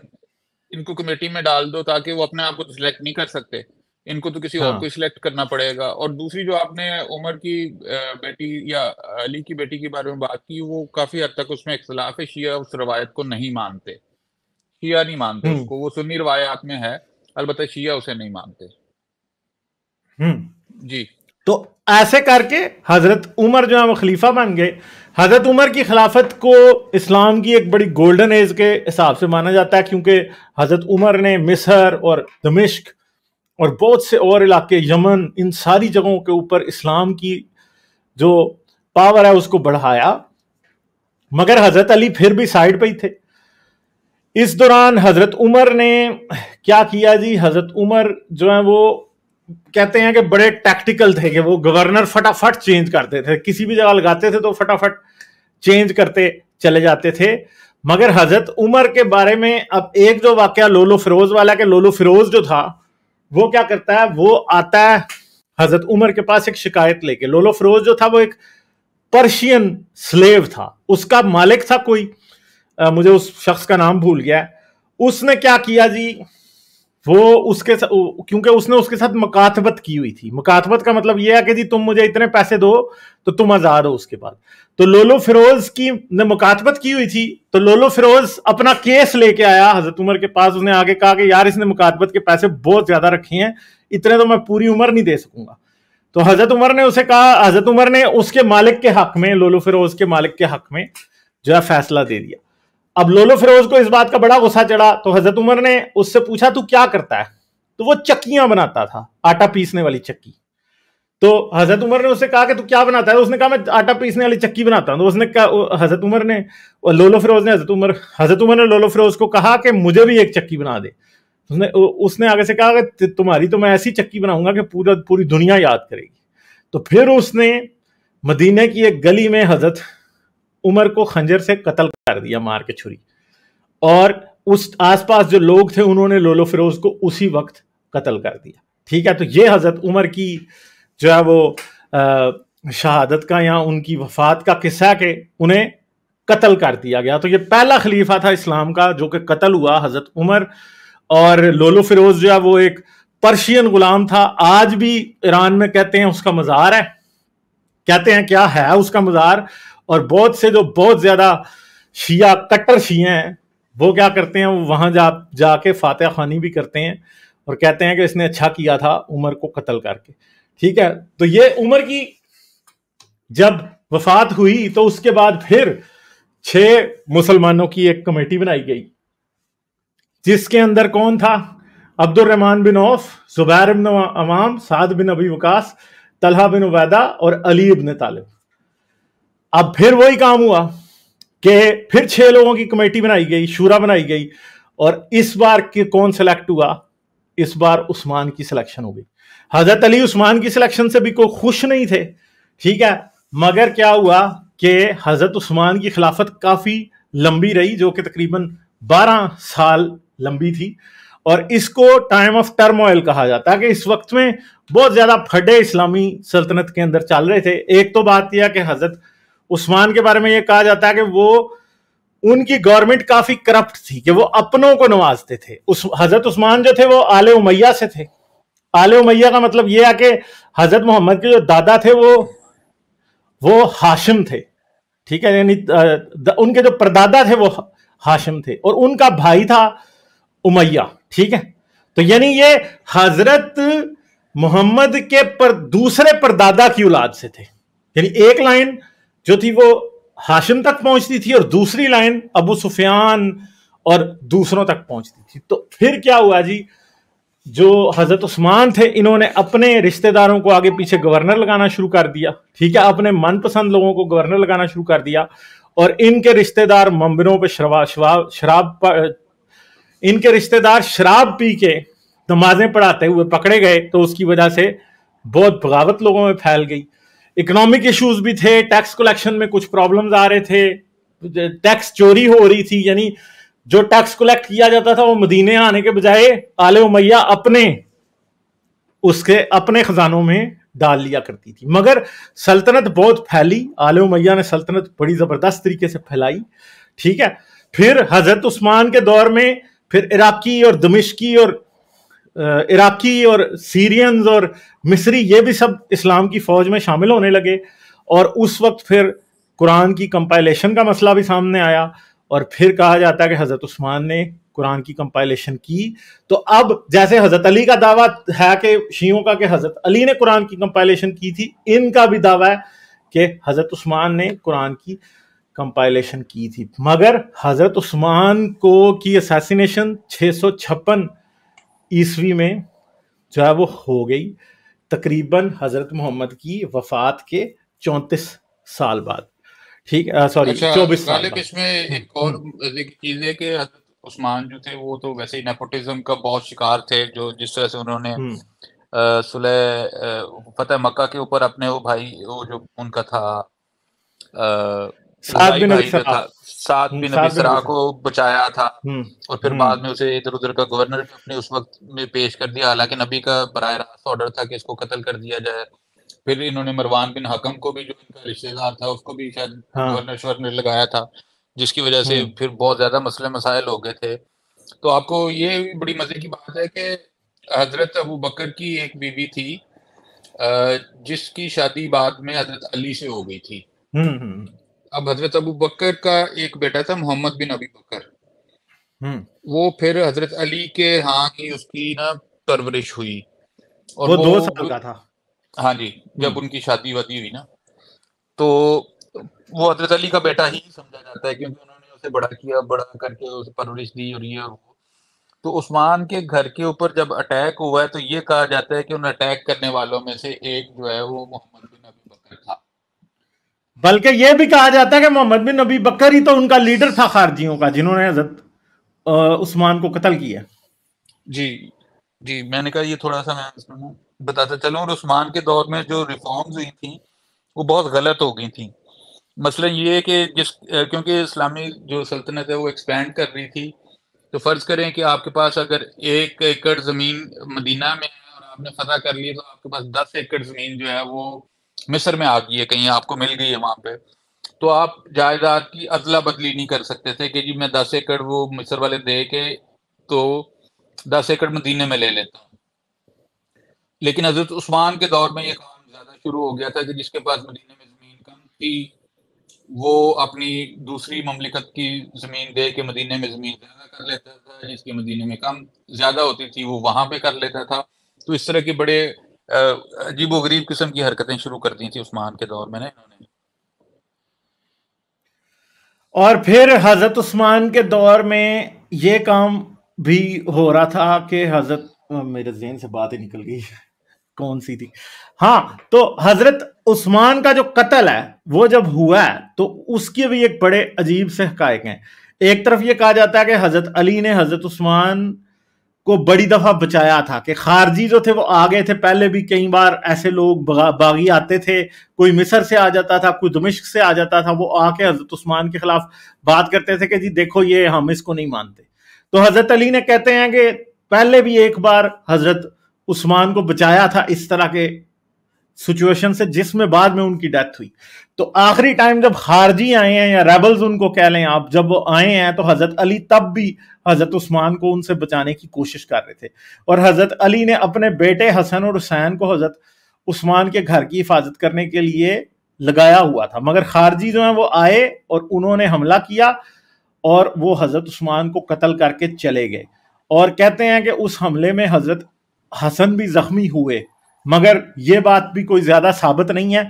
इनको कमेटी में डाल दो ताकि वो अपने आप को सिलेक्ट नहीं कर सकते इनको तो किसी हाँ. और को सिलेक्ट करना पड़ेगा और दूसरी जो आपने उमर की बेटी या अली की बेटी के बारे में बात की वो काफी हद तक उसमें इख्तलाफ है शिया उस रवायत को नहीं मानते शिया नहीं मानते हम्म। उसको वो सुन्नी रवायात में है अलबत्त शिया उसे नहीं मानते हम्म। जी तो ऐसे करके हजरत उमर जो है वो खलीफा बन गए हजरत उमर की खिलाफत को इस्लाम की एक बड़ी गोल्डन एज के हिसाब से माना जाता है क्योंकि हजरत उमर ने मिसर और दमिश्क और बहुत से और इलाके यमन इन सारी जगहों के ऊपर इस्लाम की जो पावर है उसको बढ़ाया मगर हजरत अली फिर भी साइड पर ही थे इस दौरान हजरत उमर ने क्या किया जी हजरत उमर जो है वो कहते हैं कि बड़े टैक्टिकल थे कि वो गवर्नर फटाफट चेंज करते थे किसी भी जगह लगाते थे तो फटाफट चेंज करते चले जाते थे मगर हजरत उमर के बारे में अब एक जो वाक्य लोलो फिरोज वाला के लोलो फिरोज जो था वो क्या करता है वो आता है हजरत उमर के पास एक शिकायत लेके लोलो फरोज जो था वो एक पर्शियन स्लेव था उसका मालिक था कोई आ, मुझे उस शख्स का नाम भूल गया उसने क्या किया जी वो उसके साथ क्योंकि उसने उसके साथ मकातबत की हुई थी मकातबत का मतलब यह है कि जी तुम मुझे इतने पैसे दो तो तुम आज़ाद हो उसके बाद तो लोलो फिरोज की ने मुकातबत की हुई थी तो लोलो फिरोज अपना केस लेके आया हजरत उमर के पास उसने आगे कहा कि यार इसने मुकातबत के पैसे बहुत ज़्यादा रखे हैं इतने तो मैं पूरी उम्र नहीं दे सकूंगा तो हजरत उमर ने उसे कहा हजरत उमर ने उसके मालिक के हक में लोलो फिरोज के मालिक के हक में जो है फैसला दे दिया अब लोलो फिरोज को इस बात का बड़ा गुस्सा चढ़ा तो हजरत उमर ने उससे पूछा तू क्या करता है तो वो चक्कियां बनाता था आटा पीसने वाली चक्की तो हजरत उमर ने उससे कहा कि तू क्या बनाता है तो उसने कहा मैं आटा पीसने वाली चक्की बनाता हूँ तो उसने कहा हजरत उमर ने लोलो फिरोज ने हजरत उमर हजरत उमर ने लोलो फिरोज को कहा कि मुझे भी एक चक्की बना दे उसने उसने आगे से कहा कि तुम्हारी तो मैं ऐसी चक्की बनाऊंगा कि पूरा पूरी दुनिया याद करेगी तो फिर उसने मदीने की एक गली में हजरत उमर को खंजर से कत्ल कर दिया मार के छुरी और उस आसपास जो लोग थे उन्होंने लोलो फिरोज को उसी वक्त कत्ल कर दिया ठीक है तो ये हजरत उमर की जो है वो शहादत का या उनकी वफात का किस्सा के उन्हें कत्ल कर दिया गया तो ये पहला खलीफा था इस्लाम का जो कि कत्ल हुआ हजरत उमर और लोलो फिरोज जो है वो एक पर्शियन गुलाम था आज भी ईरान में कहते हैं उसका मज़ार है कहते हैं क्या है उसका मज़ार और बहुत से जो बहुत ज्यादा शिया कट्टर शिया हैं वो क्या करते हैं वो वहां जा जाके फातह खानी भी करते हैं और कहते हैं कि इसने अच्छा किया था उमर को कत्ल करके ठीक है तो ये उमर की जब वफात हुई तो उसके बाद फिर छह मुसलमानों की एक कमेटी बनाई गई जिसके अंदर कौन था Abdulrahman bin Awf Zubair bin Awwam Saad bin Abi Waqqas Talha bin Ubaida और अली इबन तालिब अब फिर वही काम हुआ कि फिर छह लोगों की कमेटी बनाई गई शूरा बनाई गई और इस बार के कौन सिलेक्ट हुआ इस बार उस्मान की सिलेक्शन हो गई हजरत अली उस्मान की सिलेक्शन से भी कोई खुश नहीं थे ठीक है मगर क्या हुआ कि हजरत उस्मान की खिलाफत काफ़ी लंबी रही जो कि तकरीबन 12 साल लंबी थी और इसको टाइम ऑफ टर्मोइल कहा जाता है कि इस वक्त में बहुत ज़्यादा फटे इस्लामी सल्तनत के अंदर चल रहे थे एक तो बात यह कि हजरत उस्मान के बारे में ये कहा जाता है कि वो उनकी गवर्नमेंट काफी करप्ट थी कि वो अपनों को नवाजते थे उस हजरत उस्मान जो थे वो आले उमैया से थे आले उमैया का मतलब ये है कि हजरत मोहम्मद के जो दादा थे वो वो हाशिम थे ठीक है यानी उनके जो परदादा थे वो हाशिम थे और उनका भाई था उमैया ठीक है तो यानी ये हजरत मोहम्मद के पर दूसरे परदादा की औलाद से थे यानी एक लाइन जो थी वो हाशिम तक पहुंचती थी और दूसरी लाइन अबू सुफियान और दूसरों तक पहुंचती थी तो फिर क्या हुआ जी जो हजरत उस्मान थे इन्होंने अपने रिश्तेदारों को आगे पीछे गवर्नर लगाना शुरू कर दिया ठीक है अपने मनपसंद लोगों को गवर्नर लगाना शुरू कर दिया और इनके रिश्तेदार मंबिरों पर शराब शराब इनके रिश्तेदार शराब पी के नमाजें पढ़ाते हुए पकड़े गए तो उसकी वजह से बहुत बगावत लोगों में फैल गई इकोनॉमिक इश्यूज भी थे टैक्स कलेक्शन में कुछ प्रॉब्लम्स आ रहे थे टैक्स चोरी हो रही थी यानी जो टैक्स कलेक्ट किया जाता था वो मदीने आने के बजाय आले उमैया अपने उसके अपने खजानों में डाल लिया करती थी मगर सल्तनत बहुत फैली आले उमैया ने सल्तनत बड़ी जबरदस्त तरीके से फैलाई ठीक है फिर हजरत उस्मान के दौर में फिर इराकी और दमिश्की और इराकी और सीरियंस और मिस्री ये भी सब इस्लाम की फौज में शामिल होने लगे और उस वक्त फिर कुरान की कंपाइलेशन का मसला भी सामने आया और फिर कहा जाता है कि हज़रत उस्मान ने कुरान की कंपाइलेशन की तो अब जैसे हज़रत अली का दावा है कि शियों का कि हज़रत अली ने कुरान की कंपाइलेशन की थी इनका भी दावा है कि हज़रत उस्मान ने कुरान की कंपाइलेशन की थी मगर हज़रत उस्मान को की असासीनेशन छः ईस्वी में जो है वो हो गई तकरीबन हज़रत मोहम्मद की वफात के चौंतीस साल बाद ठीक सॉरी अच्छा, चौबीस साल इसमें एक और हम्म। चीज़ है कि उस्मान जो थे वो तो वैसे ही नेपोटिज्म का बहुत शिकार थे जो जिस तरह से उन्होंने हम्म। सुलह फतेह मक्का के ऊपर अपने वो भाई वो जो उनका था सात बिन सात बिन हम्म, अबिसरा को बचाया था हम्म, और फिर हम्म। बाद में उसे इधर उधर का गवर्नर अपने उस वक्त में पेश कर दिया हालांकि नबी का बरह रास्त ऑर्डर था कि इसको कत्ल कर दिया जाए फिर इन्होंने मरवान बिन हकम को भी जो इनका रिश्तेदार था उसको भी शायद हाँ। गवर्नर शवर्नर लगाया था जिसकी वजह से फिर बहुत ज्यादा मसले मसाइल हो गए थे तो आपको ये भी बड़ी मजे की बात है कि हजरत अबू बकर की एक बीवी थी जिसकी शादी बाद में हजरत अली से हो गई थी अब हजरत अबू बकर का एक बेटा था मोहम्मद बिन अबी बकर हम्म। वो फिर हजरत अली के हाँ की उसकी ना परवरिश हुई और वो, वो दो साल का था हाँ जी जब हम्म। उनकी शादी वादी हुई ना तो वो हजरत अली का बेटा ही समझा जाता है क्योंकि उन्होंने उसे बड़ा किया बड़ा करके उसे परवरिश दी और ये तो उस्मान के घर के ऊपर जब अटैक हुआ है तो ये कहा जाता है कि उन अटैक करने वालों में से एक जो है वो मोहम्मद बल्कि यह भी कहा जाता है कि मोहम्मद बिन नबी बकर ही तो उनका लीडर था खारजियों का जिन्होंने हजरत उस्मान को कत्ल किया जी जी मैंने कहा ये थोड़ा सा मैं बताता चलूं और उस्मान के दौर में जो रिफॉर्म्स हुई थी वो बहुत गलत हो गई थी मसला ये है कि जिस क्योंकि इस्लामी जो सल्तनत है वो एक्सपेंड कर रही थी तो फ़र्ज़ करें कि आपके पास अगर एक एकड़ ज़मीन मदीना में है और आपने फतह कर ली तो आपके पास दस एकड़ ज़मीन जो है वो मिस्र में आ गई है कहीं आपको मिल गई है वहां पे तो आप जायदाद की अदला बदली नहीं कर सकते थे कि जी मैं दस एकड़ वो मिस्र वाले दे के तो दस एकड़ मदीने में ले लेता हूँ लेकिन हजरत उस्मान के दौर में ये काम ज्यादा शुरू हो गया था कि जिसके पास मदीने में जमीन कम थी वो अपनी दूसरी ममलिकत की जमीन दे के मदीने में जमीन ज्यादा कर लेता था जिसके मदीने में कम ज्यादा होती थी वो वहां पे कर लेता था तो इस तरह के बड़े अजीब गरीब किस्म की हरकतें शुरू कर दी थी उस्मान के दौर में ना इन्होंने और फिर हजरत उस्मान के दौर में ये काम भी हो रहा था कि हजरत मेरे जेन से बात ही निकल गई कौन सी थी हाँ तो हजरत उस्मान का जो कत्ल है वो जब हुआ है तो उसके भी एक बड़े अजीब से हकायक हैं एक तरफ ये कहा जाता है कि हजरत अली ने हजरत उस्मान को बड़ी दफा बचाया था कि खारजी जो थे वो आ गए थे पहले भी कई बार ऐसे लोग बागी आते थे कोई मिस्र से आ जाता था कोई दमिश्क से आ जाता था वो आके हजरत उस्मान के खिलाफ बात करते थे कि जी देखो ये हम इसको नहीं मानते तो हजरत अली ने कहते हैं कि पहले भी एक बार हजरत उस्मान को बचाया था इस तरह के सिचुएशन से जिसमें बाद में उनकी डेथ हुई तो आखिरी टाइम जब खारजी आए हैं या रेबल्स उनको कह लें आप जब वो आए हैं तो हजरत अली तब भी हजरत उस्मान को उनसे बचाने की कोशिश कर रहे थे और हजरत अली ने अपने बेटे हसन और हुसैन को हजरत उस्मान के घर की हिफाजत करने के लिए लगाया हुआ था मगर खारजी जो है वो आए और उन्होंने हमला किया और वो हजरत उस्मान को कत्ल करके चले गए और कहते हैं कि उस हमले में हजरत हसन भी जख्मी हुए मगर ये बात भी कोई ज्यादा साबित नहीं है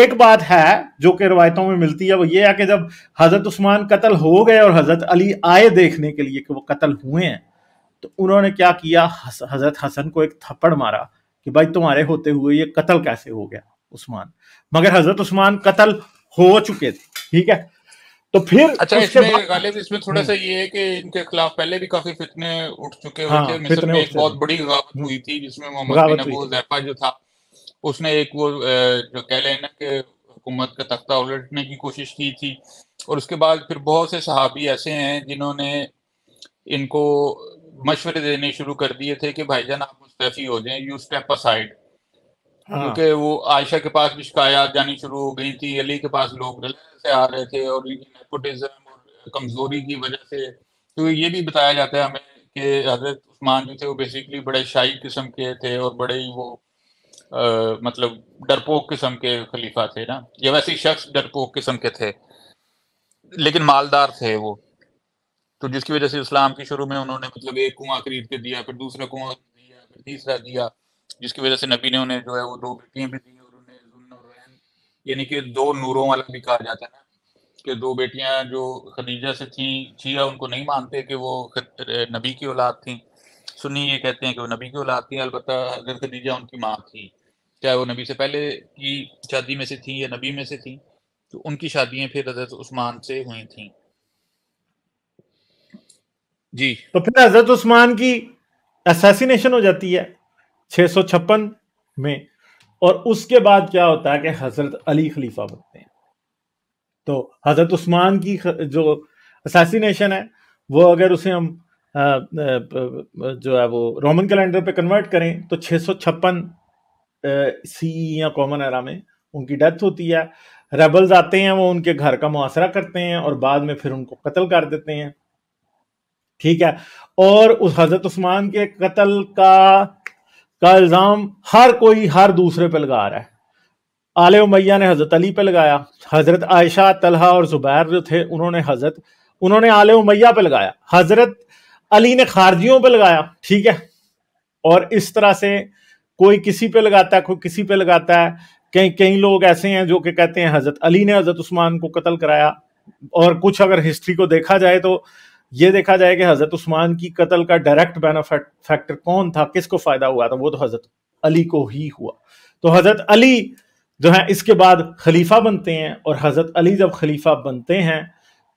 एक बात है जो कि रवायतों में मिलती है वो ये है कि जब हजरत उस्मान कत्ल हो गए और हजरत अली आए देखने के लिए कि वो कत्ल हुए हैं तो उन्होंने क्या किया हजरत हसन को एक थप्पड़ मारा कि भाई तुम्हारे होते हुए ये कत्ल कैसे हो गया उस्मान मगर हजरत उस्मान कत्ल हो चुके थे ठीक है तो फिर अच्छा इसमें गालिब इसमें थोड़ा सा ये है कि इनके खिलाफ पहले भी काफी फितने उठ चुके हाँ, थे मिस्र में एक बहुत बड़ी गवावत हुई थी जिसमें मोहम्मद बिन जैफा जो था उसने एक वो जो कह लें ना कि हुकूमत का तख्ता उलटने की कोशिश की थी और उसके बाद फिर बहुत से सहाबी ऐसे हैं जिन्होंने इनको मशवरे देने शुरू कर दिए थे कि भाईजान आप मुस्तफ़ी हो जाए यू स्टेप असाइड क्योंकि हाँ। वो आयशा के पास भी शिकायत जानी शुरू हो गई थी अली के पास लोग से आ रहे थे और नेपोटिज्म और कमज़ोरी की वजह से तो ये भी बताया जाता है हमें कि हजरत उस्मान जो थे वो बेसिकली बड़े शाही किस्म के थे और बड़े ही वो आ, मतलब डरपोक किस्म के खलीफा थे ना ये वैसे शख्स डरपोक किस्म के थे लेकिन मालदार थे वो तो जिसकी वजह से इस्लाम के शुरू में उन्होंने मतलब एक कुआं खरीद के दिया फिर दूसरा कुआं दिया फिर तीसरा दिया जिसकी वजह से नबी ने उन्हें जो है वो दो बेटियां भी दी और उन्हें यानी कि दो नूरों वाला भी कहा जाता है ना कि दो बेटियां जो खदीजा से थी शिया उनको नहीं मानते कि वो नबी की औलाद थी सुनी ये कहते हैं कि वो नबी की औलाद थी अलबत् अगर खदीजा उनकी माँ थी चाहे वो नबी से पहले की शादी में से थी या नबी में से थी तो उनकी शादियां फिर हजरत उस्मान से हुई थी जी तो फिर हजरत उस्मान की असैसिनेशन हो जाती है छे सौ छप्पन में और उसके बाद क्या होता है कि हजरत अली खलीफा बनते हैं तो हजरत उस्मान की जो असासीनेशन है वो अगर उसे हम जो है वो रोमन कैलेंडर पे कन्वर्ट करें तो छः सौ छप्पन सी या कॉमन एरा में उनकी डेथ होती है रेबल्स आते हैं वो उनके घर का मुआसरा करते हैं और बाद में फिर उनको कत्ल कर देते हैं ठीक है और उस हजरत उस्मान के कत्ल का का इल्ज़ाम हर कोई हर दूसरे पे लगा रहा है आल उमैया ने हज़रत अली पे लगाया हज़रत आयशा तलहा और ज़ुबैर जो थे उन्होंने हज़रत उन्होंने आल उमैया पे लगाया हज़रत अली ने खारजियों पे लगाया ठीक है और इस तरह से कोई किसी पे लगाता है कोई किसी पे लगाता है कई कई लोग ऐसे हैं जो कि कहते हैं हज़रत अली ने हज़रत उस्मान को कत्ल कराया और कुछ अगर हिस्ट्री को देखा जाए तो ये देखा जाए कि हज़रत उस्मान की कत्ल का डायरेक्ट बेनिफिट फैक्टर कौन था किसको फ़ायदा हुआ था वो तो हज़रत अली को ही हुआ तो हज़रत अली जो है इसके बाद खलीफा बनते हैं और हज़रत अली जब खलीफा बनते हैं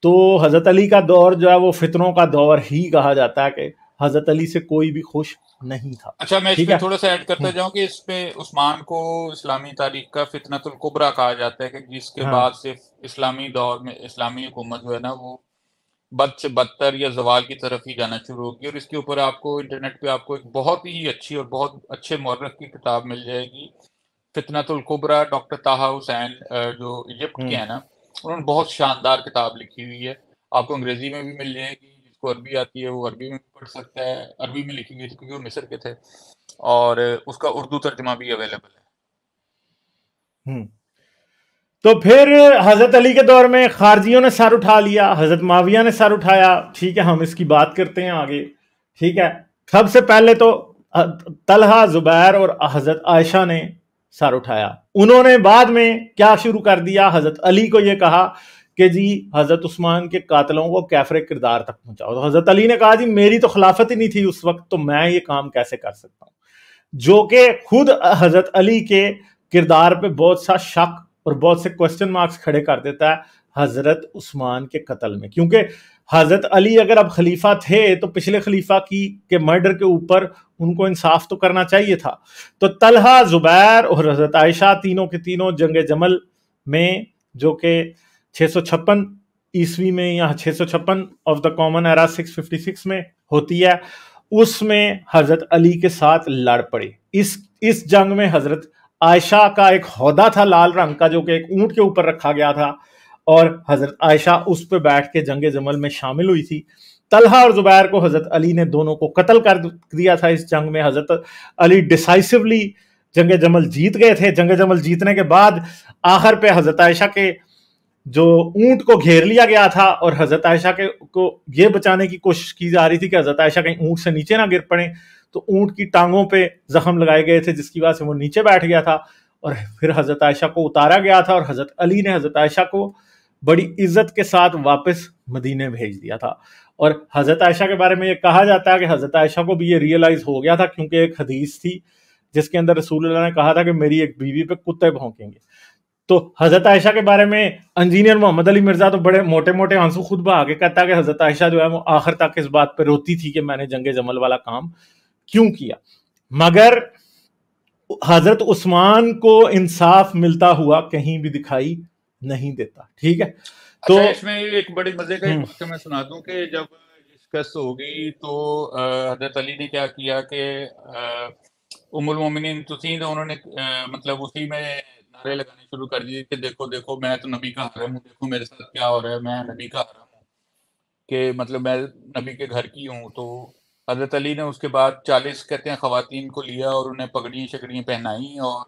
तो हज़रत अली का दौर जो है वो फितरों का दौर ही कहा जाता है कि हज़रत अली से कोई भी खुश नहीं था अच्छा मैं इसमें थोड़ा सा ऐड करता हम्म। जाऊं कि इसमें उस्मान को इस्लामी तारीख का फितनतुल कुबरा कहा जाता है कि जिसके हाँ। बाद सिर्फ इस्लामी दौर में इस्लामी हुकूमत जो है ना वो बद से बदतर या जवाल की तरफ ही जाना शुरू होगी और इसके ऊपर आपको इंटरनेट पे आपको एक बहुत ही अच्छी और बहुत अच्छे मौरफ की किताब मिल जाएगी फितनातुल कुबरा डॉक्टर ताहा हुसैन जो इजिप्ट के हैं हम्म। ना उन्होंने बहुत शानदार किताब लिखी हुई है आपको अंग्रेजी में भी मिल जाएगी जिसको अरबी आती है वो अरबी में पढ़ सकता है अरबी में लिखी गई थी क्योंकि वो मिस्र के थे और उसका उर्दू तर्जमा भी अवेलेबल है हम्म। तो फिर हजरत अली के दौर में खारजियों ने सर उठा लिया हजरत माविया ने सर उठाया ठीक है हम इसकी बात करते हैं आगे ठीक है सबसे पहले तो तलहा जुबैर और हजरत आयशा ने सर उठाया उन्होंने बाद में क्या शुरू कर दिया हजरत अली को यह कहा कि जी हजरत उस्मान के कातलों को कैफरे किरदार तक पहुंचाओ तो हजरत अली ने कहा जी मेरी तो खिलाफत ही नहीं थी उस वक्त तो मैं ये काम कैसे कर सकता हूं जो कि खुद हजरत अली के किरदार पे बहुत सा शक और बहुत से क्वेश्चन मार्क्स खड़े कर देता है हजरत उस्मान के कत्ल में क्योंकि हजरत अली अगर अब खलीफा थे तो पिछले खलीफा की के मर्डर के ऊपर उनको इंसाफ तो करना चाहिए था तो तलहा जुबैर और हजरत आयशा तीनों के तीनों जंग जमल में जो कि छः सौ छप्पन ईस्वी में या छः सौ छप्पन of the common era six fifty six में होती है उसमें हजरत अली के साथ लड़ पड़े इस इस जंग में हजरत आयशा का एक हौदा था लाल रंग का जो कि एक ऊंट के ऊपर रखा गया था और हज़रत आयशा उस पर बैठ के जंग जमल में शामिल हुई थी तलहा और जुबैर को हज़रत अली ने दोनों को कत्ल कर दिया था इस जंग में हज़रत अली डिसाइसिवली जंग जमल जीत गए थे जंग जमल जीतने के बाद आखिर पे हज़रत आयशा के जो ऊंट को घेर लिया गया था और हज़रत आयशा के को यह बचाने की कोशिश की जा रही थी कि हज़रत आयशा कहीं ऊंट से नीचे ना गिर पड़े तो ऊंट की टांगों पे जख्म लगाए गए थे जिसकी वजह से वो नीचे बैठ गया था और फिर हज़रत आयशा को उतारा गया था और हज़रत अली ने हज़रत आयशा को बड़ी इज्जत के साथ वापस मदीने भेज दिया था और हज़रत आयशा के बारे में ये कहा जाता है कि हज़रत आयशा को भी ये रियलाइज़ हो गया था क्योंकि एक हदीस थी जिसके अंदर रसूल ने कहा था कि मेरी एक बीवी पे कुत्ते भोंकेंगे तो हज़रत आयशा के बारे में इंजीनियर मोहम्मद अली मिर्ज़ा तो बड़े मोटे मोटे आंसू खुद बहा के कहता कि हज़रत आयशा जो है वो आखिर तक इस बात पर रोती थी कि मैंने जंगे जमल वाला काम क्यों किया मगर हज़रत उस्मान को इंसाफ मिलता हुआ कहीं भी दिखाई नहीं देता ठीक है अच्छा, तो इसमें एक बड़ी मजे का एक हम्म। मैं सुना दूं कि जब डिस्कस होगी तो हजरत अली ने क्या किया कि उमुल मोमिन तुसी तो उन्होंने आ, मतलब उसी में नारे लगाने शुरू कर दिए कि देखो देखो मैं तो नबी का हरम हूँ देखो मेरे साथ क्या हो रहा है मैं नबी का हरम हूँ कि मतलब मैं नबी के घर की हूँ तो हजरत अली ने उसके बाद चालीस कहते हैं खातन को लिया और उन्हें पगड़ियाँ शगड़ियाँ पहनाई और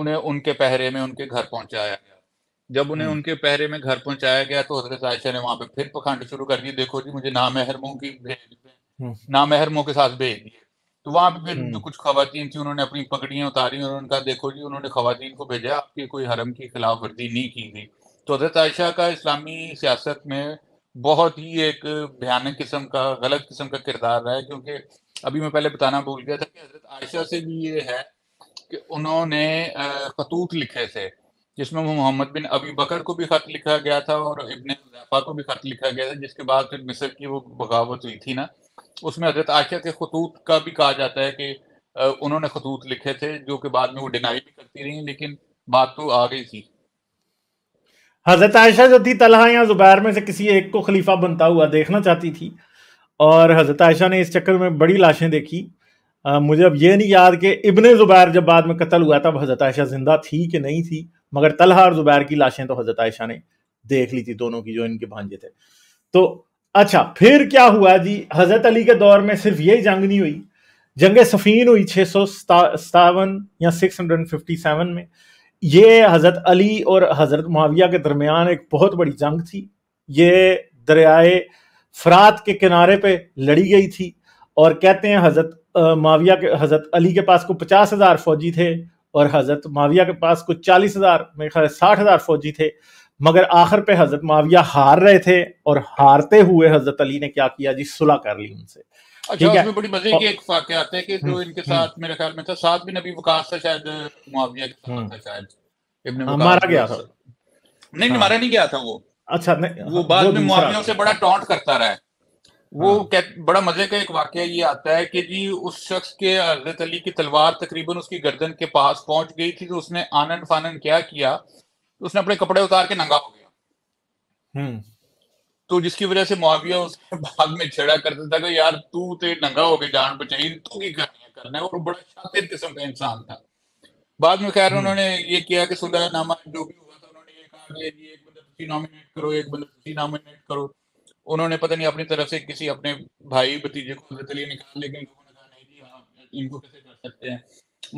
उन्हें उनके पहरे में उनके घर पहुँचाया जब उन्हें हम्म। उनके पहरे में घर पहुंचाया गया तो हजरत आयशा ने वहां पे फिर पखंड शुरू कर दिए देखो जी मुझे नामहरमों की हम्म। नामहरमों के साथ भेज दिए तो वहां पे फिर हम्म। जो कुछ खातन थी उन्होंने अपनी पकड़ियां उतारी और उनका देखो जी उन्होंने खातन को भेजा आपके कोई हरम की खिलाफ वर्जी नहीं की गई तो हजरत आयशा का इस्लामी सियासत में बहुत ही एक भयानक किस्म का गलत किस्म का किरदार रहा है क्योंकि अभी मैं पहले बताना भूल गया था कि हजरत आयशा से भी ये है कि उन्होंने खतूत लिखे थे जिसमें मोहम्मद बिन अबी बकर को भी खत लिखा गया था और इबन हुजैफा को भी खत लिखा गया था जिसके बाद फिर मिस्र की वो बगावत हुई थी ना उसमें हजरत आशिया के खतूत का भी कहा जाता है कि उन्होंने खतूत लिखे थे जो कि बाद में वो डिनाई भी करती रही लेकिन बात तो आ गई थी हजरत आयशा जो थी तलहा या जुबैर में से किसी एक को खलीफा बनता हुआ देखना चाहती थी और हजरत आयशा ने इस चक्कर में बड़ी लाशें देखी आ, मुझे अब यह नहीं याद कि इब्ने ज़ुबैर जब बाद में कत्ल हुआ तब हजरत आयशा जिंदा थी कि नहीं थी मगर तलहा और जुबैर की लाशें तो हजरत आयशा ने देख ली थी दोनों की जो इनके भांजे थे तो अच्छा फिर क्या हुआ जी हजरत अली के दौर में सिर्फ यही जंग नहीं हुई जंग सफ़ीन हुई छः सौ सतावन या सिक्स हंड्रेड फिफ्टी सेवन में ये हज़रत अली और हज़रत मुआविया के दरमियान एक बहुत बड़ी जंग थी ये दरियाए फरात के किनारे पे लड़ी गई थी और कहते हैं हज़रत माविया के हज़रत अली के पास को पचास हज़ार फौजी थे और हजरत माविया के पास कुछ चालीस हजार मेरे ख्याल साठ हजार फौजी थे मगर आखिर पे हजरत माविया हार रहे थे और हारते हुए हजरत अली ने क्या किया जी सुलह कर ली उनसे अच्छा बड़ी मजे की एक कि जो हम्म, इनके हम्म। साथ मेरे ख्याल में था साथ भी नबी वकास था शायद मुआविया के साथ हम्म। था शायद हाँ, मारा गया था नहीं हाँ। मारा नहीं गया था वो अच्छा नहीं वो बाद में मुआविया से बड़ा टॉन्ट करता रहा वो हाँ। बड़ा मजे का एक वाक्य ये आता है कि जी उस शख्स के हजरत अली की तलवार तकरीबन उसकी गर्दन के पास पहुंच गई थी तो उसने आनंद फानन क्या किया तो उसने अपने कपड़े उतार के नंगा हो गया हम्म तो जिसकी वजह से मुआविया उसके बाद में छेड़ा करता था कि यार तू तो नंगा हो गया जान बचाई तू की करनी है करना है और बड़ा शातिर किस्म का इंसान था बाद में खैर हम्म। उन्होंने ये किया कि सुलह नामा जो भी हुआ था उन्होंने ये कहा कि एक बंदा नॉमिनेट करो एक बंदा नॉमिनेट करो उन्होंने पता नहीं अपनी तरफ से किसी अपने भाई भतीजे को हजरत अली निकाल लेकिन हाँ, इनको कैसे कर सकते हैं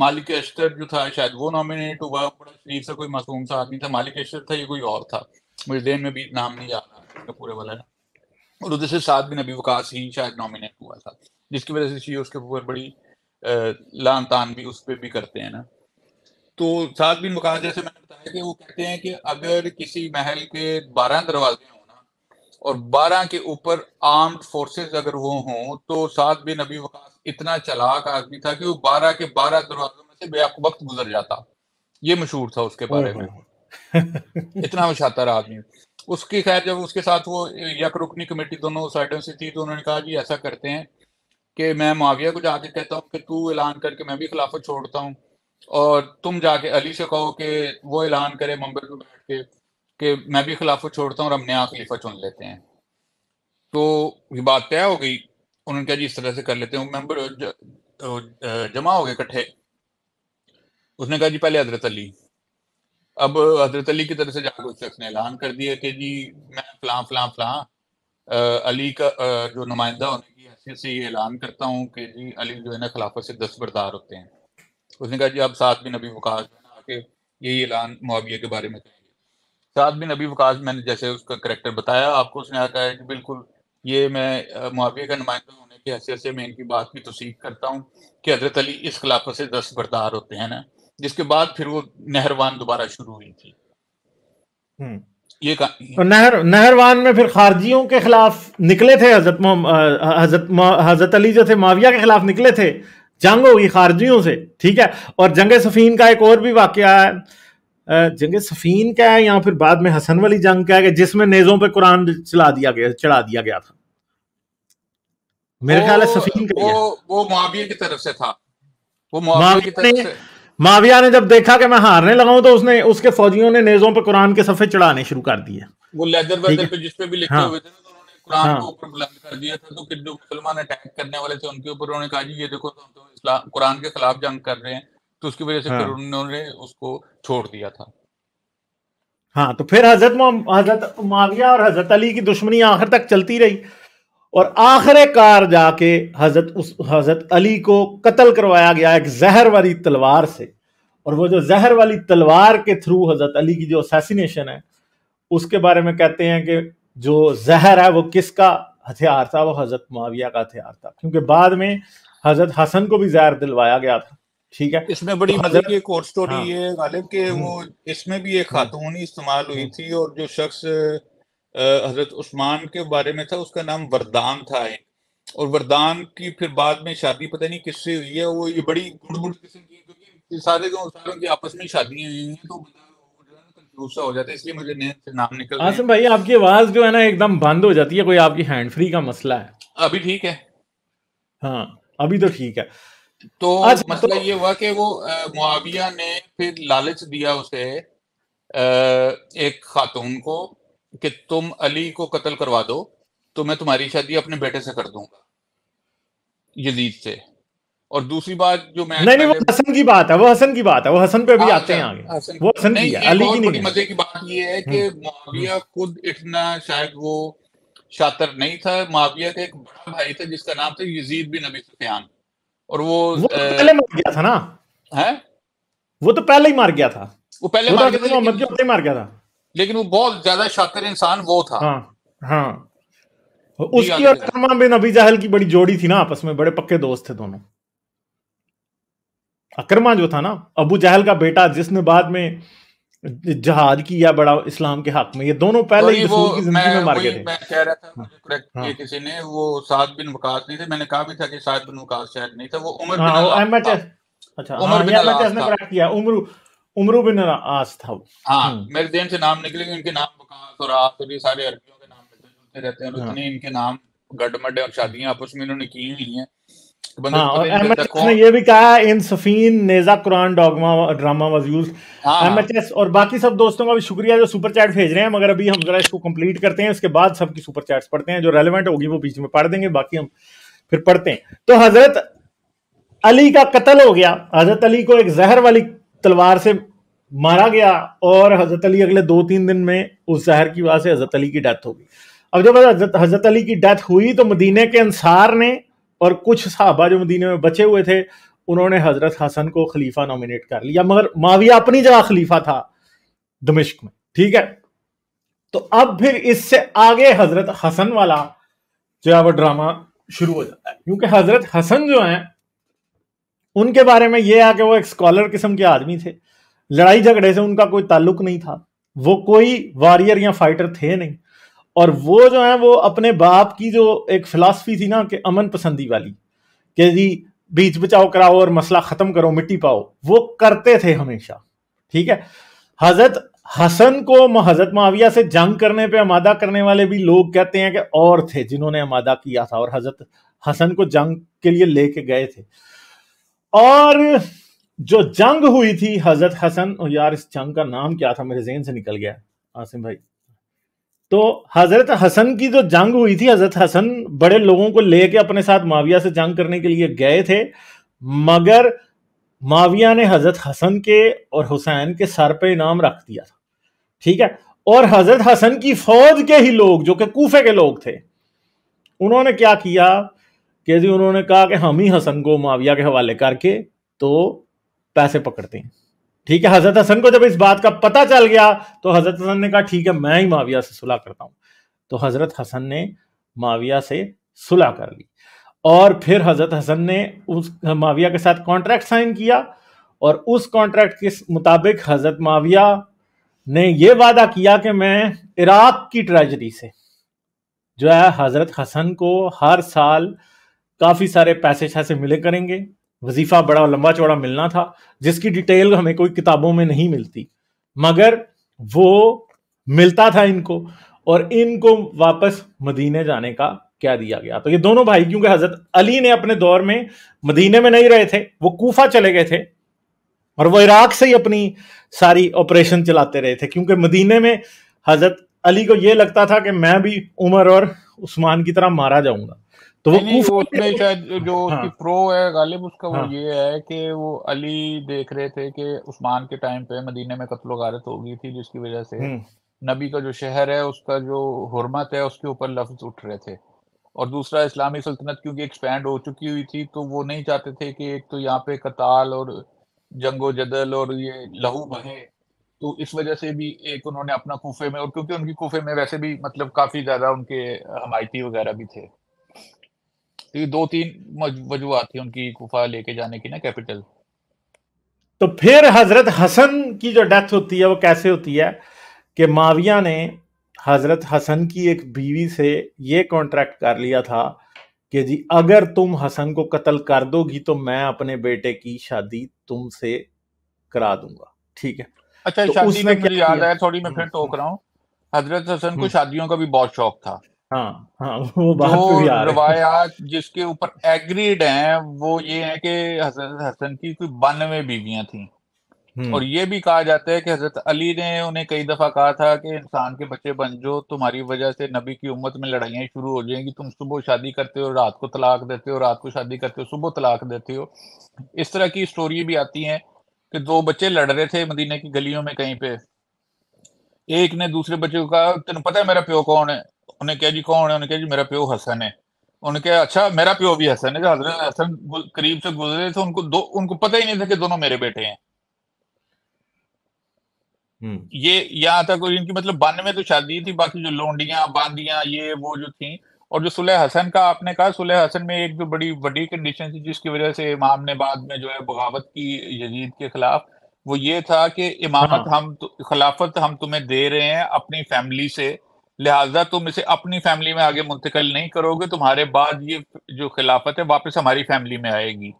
मालिक अश्तर जो था शायद वो नॉमिनेट हुआ बड़ा शरीफ सा कोई मासूम सा आदमी था मालिक अश्तर था ये कोई और था मुझे देन में भी नाम नहीं याद आ पूरे वाला ना और उधर से साथ भी नबी वकास ही शायद नॉमिनेट हुआ था जिसकी वजह से शी उसके ऊपर बड़ी लान तान भी उस पर भी करते हैं ना तो साथ भी मुकाश जैसे मैंने बताया कि वो कहते हैं कि अगर किसी महल के बारह दरवाजे हों और 12 के ऊपर आर्म्ड फोर्सेस अगर वो हों तो साथ भी नबी वकास इतना चलाक आदमी था कि वो बारह के 12 दरवाजों में से बेआक वक्त गुजर जाता ये मशहूर था उसके बारे में इतना मशातर आदमी उसकी खैर जब उसके साथ वो यक रुकनी कमेटी दोनों साइडों से थी तो उन्होंने कहा जी ऐसा करते हैं कि मैं मुआविया को जाके कहता हूँ कि तू ऐलान करके मैं भी खिलाफत छोड़ता हूँ और तुम जाके अली से कहो कि वो ऐलान करे मंबे में बैठ के कि मैं भी खिलाफत छोड़ता हूँ और हम नया खलीफा चुन लेते हैं तो ये बात तय हो गई उन्होंने कहा जी इस तरह से कर लेते हैं मेंबर तो, जमा हो गए इकट्ठे उसने कहा जी पहले हजरत अली अब हजरत अली की तरफ से जाकर उस शख्स ने ऐलान कर दिया कि जी मैं फलां फलां फलां अली का आ, जो नुमाइंदा होने की हैसियत से ये ऐलान करता हूँ कि जी अली जो है ना खिलाफत से दस्तबरदार होते हैं उसने कहा जी आप साथ भी नबी वकाश आके यही ऐलान मुआविया के बारे में करें साथ बिन अभी वकाश मैंने जैसे उसका करेक्टर बताया आपको उसने आता है कि बिल्कुल ये मैं मुआविया का नुमाइंदा होने की हैसियत से मैं इनकी बात की तोसीक करता हूँ कि हजरत अली इस खिलाफत से दस बरदार होते हैं ना जिसके बाद फिर वो नहरवान दोबारा शुरू हुई थी हम्म। ये तो नहर नहरवान में फिर खारजियों के खिलाफ निकले थे हजरत हजरत हजरत अली जो थे माविया के खिलाफ निकले थे जंग होगी खारजियों से ठीक है और जंग सफ़ीन का एक और भी वाक़ है जंग सफ़ीन का है या फिर बाद में हसन वाली जंग का है जिसमें नेजों पे कुरान चला दिया गया चढ़ा दिया गया था मेरे ख्याल है सफ़ीन का वो, वो माविया की तरफ से था वो माविया की तरफ से माविया ने जब देखा कि मैं हारने लगा हूं तो उसने उसके फौजियों ने नेजों पे कुरान के सफे चढ़ाने शुरू कर दिए वो लेदर वेदर पे जिस पे भी लिखे हाँ, हुए थे ना तो उन्होंने कुरान हाँ, को ऊपर बुलंद कर दिया था तो जो मुसलमान अटैक करने वाले थे उनके ऊपर उन्होंने कहा जी ये देखो तो हम तो कुरान के खिलाफ जंग कर रहे हैं तो उसकी वजह से हाँ. फिर उन्होंने उसको छोड़ दिया था हाँ तो फिर हजरत हजरत माविया और हजरत अली की दुश्मनी आखिर तक चलती रही और आखिरकार जाके हजरत उस हजरत अली को कत्ल करवाया गया एक जहर वाली तलवार से और वो जो जहर वाली तलवार के थ्रू हजरत अली की जो असैसिनेशन है उसके बारे में कहते हैं कि जो जहर है वो किसका हथियार था वो हजरत माविया का हथियार था क्योंकि बाद में हजरत हसन को भी जहर दिलवाया गया था ठीक है इसमें बड़ी तो मजे की एक और स्टोरी हाँ, है गालिब के हम्म। वो इसमें भी एक हम्म। खातून ही इस्तेमाल हुई हम्म। थी और जो शख्स हजरत उस्मान के बारे में था उसका नाम वरदान था एक और वरदान की फिर बाद में शादी पता नहीं किससे हुई है वो ये बड़ी गुड़ गुड़ किस्म की क्योंकि सारे सारों की आपस में शादियां हुई हैं तो हो जाते इसलिए मुझे नाम निकल आसम भाई आपकी आवाज जो है ना एकदम बंद हो जाती है कोई आपकी हैंड फ्री का मसला है अभी ठीक है हाँ अभी तो ठीक है तो, तो मसला तो, ये हुआ कि वो मुआविया ने फिर लालच दिया उसे एक खातून को कि तुम अली को कत्ल करवा दो तो मैं तुम्हारी शादी अपने बेटे से कर दूंगा यजीद से और दूसरी बात जो मैं नहीं नहीं वो हसन की बात है वो हसन की बात है वो हसन पे भी हाँ, आते हैं अच्छा, आगे वो हसन की है अली की नहीं मजे की बात ये है कि हम्म। मुआविया खुद इतना शायद वो शातर नहीं था माविया का एक बड़ा भाई था जिसका नाम था यजीद बिन अबी सुफयान और वो, वो तो पहले मर गया था ना है वो तो पहले ही मार गया था वो पहले वो तो मार गया था था, था मार गया था लेकिन वो बहुत ज्यादा शातिर इंसान वो था हाँ हाँ उसकी और करमा बिन अभी जहल की बड़ी जोड़ी थी ना आपस में बड़े पक्के दोस्त थे दोनों अकरमा जो था ना अबू जहल का बेटा जिसने बाद में जहाद की या बड़ा इस्लाम के हक में ये दोनों पहले ही की जिंदगी में मार गए थे मैं कह रहा था करेक्ट हाँ, हाँ। किसी ने वो साद बिन वकास नहीं थे मैंने कहा भी था कि साद बिन वकास शायद नहीं था वो उमर हाँ, बिन अच्छा उमर हाँ, बिन ने करेक्ट किया उमर उमर बिन आस था हां हम्म। मेरे से नाम निकले उनके नाम वकास और आस और ये सारे अरबियों के नाम मिलते जुलते रहते हैं और इतने हाँ। इनके नाम गडमड और शादियां आपस में इन्होंने की हुई हैं हाँ, ने भी कहा सफीन हाँ, हाँ। और बाकी सब दोस्तों का शुक्रिया जो सुपर रहे हैं मगर अभी हम कंप्लीट करते हैं जो होगी वो बीच में पढ़ देंगे बाकी हम फिर पढ़ते हैं तो हजरत अली का कत्ल हो गया हजरत अली को एक जहर वाली तलवार से मारा गया और हजरत अली अगले दो तीन दिन में उस जहर की वजह से हजरत अली की डेथ हो गई अब जब हजरत अली की डेथ हुई तो मदीने के अंसार ने और कुछ साहबा जो मदीने में बचे हुए थे उन्होंने हजरत हसन को खलीफा नॉमिनेट कर लिया मगर माविया अपनी जगह खलीफा था दमिश्क में ठीक है तो अब फिर इससे आगे हजरत हसन वाला जो है वो ड्रामा शुरू हो जाता है क्योंकि हजरत हसन जो है उनके बारे में यह है कि वो एक स्कॉलर किस्म के आदमी थे लड़ाई झगड़े से उनका कोई ताल्लुक नहीं था वो कोई वॉरियर या फाइटर थे नहीं और वो जो है वो अपने बाप की जो एक फिलासफी थी ना कि अमन पसंदी वाली कि जी बीच बचाओ कराओ और मसला खत्म करो मिट्टी पाओ वो करते थे हमेशा ठीक है हजरत हसन को हजरत माविया से जंग करने पे अमादा करने वाले भी लोग कहते हैं कि और थे जिन्होंने अमादा किया था और हजरत हसन को जंग के लिए लेके गए थे और जो जंग हुई थी हजरत हसन यार इस जंग का नाम क्या था मेरे जेन से निकल गया आसिम भाई तो हजरत हसन की जो जंग हुई थी हजरत हसन बड़े लोगों को लेके अपने साथ माविया से जंग करने के लिए गए थे मगर माविया ने हजरत हसन के और हुसैन के सर पे इनाम रख दिया था ठीक है और हजरत हसन की फौज के ही लोग जो कि कूफे के लोग थे उन्होंने क्या किया कि जी उन्होंने कहा कि हम ही हसन को माविया के हवाले करके तो पैसे पकड़ते हैं ठीक है हजरत हसन को जब इस बात का पता चल गया तो हजरत हसन ने कहा ठीक है मैं ही माविया से सुलह करता हूं तो हजरत हसन ने माविया से सुलह कर ली और फिर हजरत हसन ने उस माविया के साथ कॉन्ट्रैक्ट साइन किया और उस कॉन्ट्रैक्ट के मुताबिक हजरत माविया ने यह वादा किया कि मैं इराक की ट्रेजरी से जो है हजरत हसन को हर साल काफ़ी सारे पैसे शैसे मिले करेंगे वजीफा बड़ा लंबा चौड़ा मिलना था जिसकी डिटेल हमें कोई किताबों में नहीं मिलती मगर वो मिलता था इनको और इनको वापस मदीने जाने का क्या दिया गया तो ये दोनों भाई क्योंकि हजरत अली ने अपने दौर में मदीने में नहीं रहे थे वो कूफा चले गए थे और वो इराक से ही अपनी सारी ऑपरेशन चलाते रहे थे क्योंकि मदीने में हजरत अली को ये लगता था कि मैं भी उमर और उस्मान की तरह मारा जाऊंगा तो वो नहीं, वो उसमें शायद जो हाँ। उसकी प्रो है गालिब उसका हाँ। वो ये है कि वो अली देख रहे थे कि उस्मान के टाइम पे मदीने में कत्लो गारत हो गई थी जिसकी वजह से हम्म। नबी का जो शहर है उसका जो हरमत है उसके ऊपर लफ्ज उठ रहे थे और दूसरा इस्लामी सल्तनत क्योंकि एक्सपैंड हो चुकी हुई थी तो वो नहीं चाहते थे कि एक तो यहाँ पे कताल और जंगो जदल और ये लहू बहे तो इस वजह से भी एक उन्होंने अपना कोफे में और क्योंकि उनकी कोफे में वैसे भी मतलब काफी ज्यादा उनके हमायती वगैरह भी थे क्योंकि तो दो तीन वजूहत थी उनकी गुफा लेके जाने की ना कैपिटल तो फिर हजरत हसन की जो डेथ होती है वो कैसे होती है कि माविया ने हजरत हसन की एक बीवी से ये कॉन्ट्रैक्ट कर लिया था कि जी अगर तुम हसन को कत्ल कर दोगी तो मैं अपने बेटे की शादी तुमसे करा दूंगा ठीक है अच्छा तो शादी में याद है थोड़ी मैं हम्म, फिर टोक हम्म। रहा हूँ हजरत हसन को हम्म। शादियों का भी बहुत शौक था हाँ हाँ वो बात जो रवायात जिसके ऊपर एग्रीड हैं वो ये है कि हजरत हसन की कोई बानवे बीवियां थी हम्म। और ये भी कहा जाता है कि हजरत अली ने उन्हें कई दफा कहा था कि इंसान के बच्चे बन जो तुम्हारी वजह से नबी की उम्मत में लड़ाइयां शुरू हो जाएंगी तुम सुबह शादी करते हो रात को तलाक देते हो रात को शादी करते हो सुबह तलाक देते हो इस तरह की स्टोरी भी आती है कि दो बच्चे लड़ रहे थे मदीने की गलियों में कहीं पे एक ने दूसरे बच्चे को कहा तेन पता है मेरा प्यो कौन है उन्हें कहा जी कौन है उन्हें कहा जी मेरा प्यो हसन है उन्होंने कहा अच्छा मेरा प्यो भी हसन है हजरत हसन करीब से गुजरे थे उनको दो उनको पता ही नहीं था कि दोनों मेरे बेटे हैं हम्म। ये यहाँ तक इनकी मतलब बानवे तो शादी थी बाकी जो लोंडियां बांदियां ये वो जो थी और जो सुलह हसन का आपने कहा सुलह हसन में एक जो बड़ी बड़ी कंडीशन थी जिसकी वजह से इमाम ने बाद में जो है बगावत की यजीद के खिलाफ वो ये था कि इमामत हाँ। हम तो, खिलाफत हम तुम्हें दे रहे हैं अपनी फैमिली से लिहाजा तुम इसे अपनी फैमिली में आगे मुंतकिल नहीं करोगे तुम्हारे बाद ये जो खिलाफत है वापस हमारी फैमिली में आएगी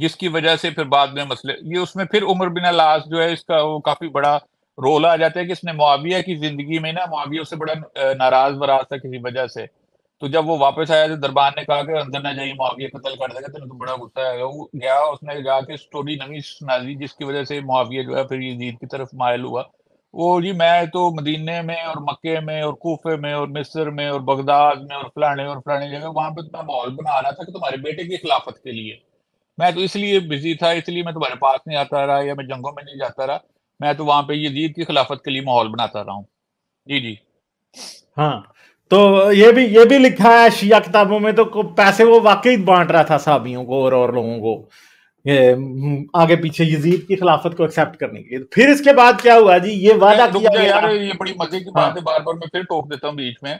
जिसकी वजह से फिर बाद में मसले ये उसमें फिर उमर बिन लाश जो है इसका वो काफी बड़ा रोल आ जाता है कि इसने मुआविया की जिंदगी में ना मुआविया उससे बड़ा नाराज वराज था किसी वजह से तो जब वो वापस आया तो दरबार ने कहा कि अंदर ना जाइए मुआविया कतल कर देगा तो बड़ा गुस्सा आएगा वो गया उसने जाके स्टोरी नवी सुना दी जिसकी वजह से मुआविया जो है फिर यजीद की तरफ मायल हुआ वो जी मैं तो मदीने में और मक्के में और कोफे में और मिस्र में और बगदाद में और फलाने और फलाने जगह वहां पे तो मैं माहौल बना रहा था कि तुम्हारे बेटे की खिलाफत के लिए मैं तो इसलिए बिजी था इसलिए मैं तुम्हारे पास नहीं आता रहा या मैं जंगों में नहीं जाता रहा मैं तो वहां पे यजीद की खिलाफत के लिए माहौल बनाता रहा हूँ जी जी हाँ तो ये भी ये भी लिखा है शिया किताबों में तो पैसे वो वाकई बांट रहा था साबियों को और, और लोगों को हम्म, आगे पीछे यजीद की खिलाफत को एक्सेप्ट करने के लिए फिर इसके बाद क्या हुआ जी ये वादा किया गया यार ये बड़ी मजे की बात है हाँ। बार बार मैं फिर टोक देता हूँ बीच में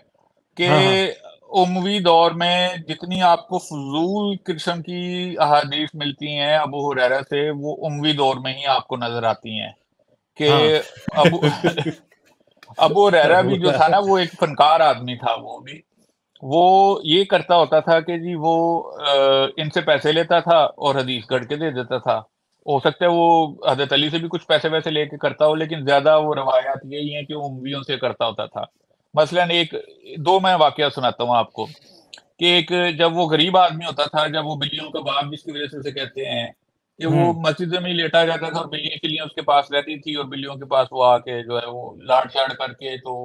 कि हाँ, हाँ। उमवी दौर में जितनी आपको फजूल किस्म की अहादीस मिलती हैं अबू हुरैरा से वो उमवी दौर में ही आपको नजर आती हैं कि अबू अबू हुरैरा भी जो था ना वो एक फनकार आदमी था वो भी वो ये करता होता था कि जी वो इनसे पैसे लेता था और हदीस गढ़ के दे देता था हो सकता है वो हजरत अली से भी कुछ पैसे वैसे लेके करता हो लेकिन ज्यादा वो रवायात यही है कि उमवियों से करता होता था मसलन एक दो मैं वाक्य सुनाता हूँ आपको कि एक जब वो गरीब आदमी होता था जब वो बिल्लियों का बाप जिसकी वजह से उसे कहते हैं कि वो हम्म। मस्जिद में ही लेटा जाता था और बिल्ली के लिए उसके पास रहती थी और बिल्लियों के पास वो आके जो है वो लाड़ छाड़ करके तो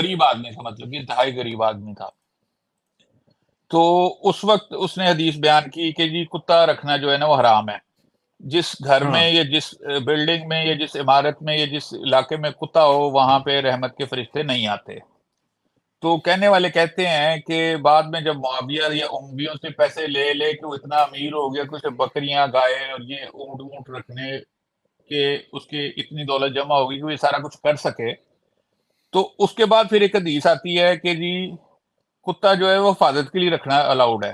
गरीब आदमी था मतलब कि इंतहाई गरीब आदमी था तो उस वक्त उसने हदीस बयान की कि जी कुत्ता रखना जो है ना वो हराम है जिस घर हाँ। में या जिस बिल्डिंग में या जिस इमारत में या जिस इलाके में कुत्ता हो वहां पे रहमत के फरिश्ते नहीं आते तो कहने वाले कहते हैं कि बाद में जब मुआविया या उंगलियों से पैसे ले ले कि वो इतना अमीर हो गया कि उसे बकरियां गाय और ये ऊंट ऊंट रखने के उसके इतनी दौलत जमा होगी कि वो सारा कुछ कर सके तो उसके बाद फिर एक हदीस आती है कि जी कुत्ता जो है वो हिफाजत के लिए रखना अलाउड है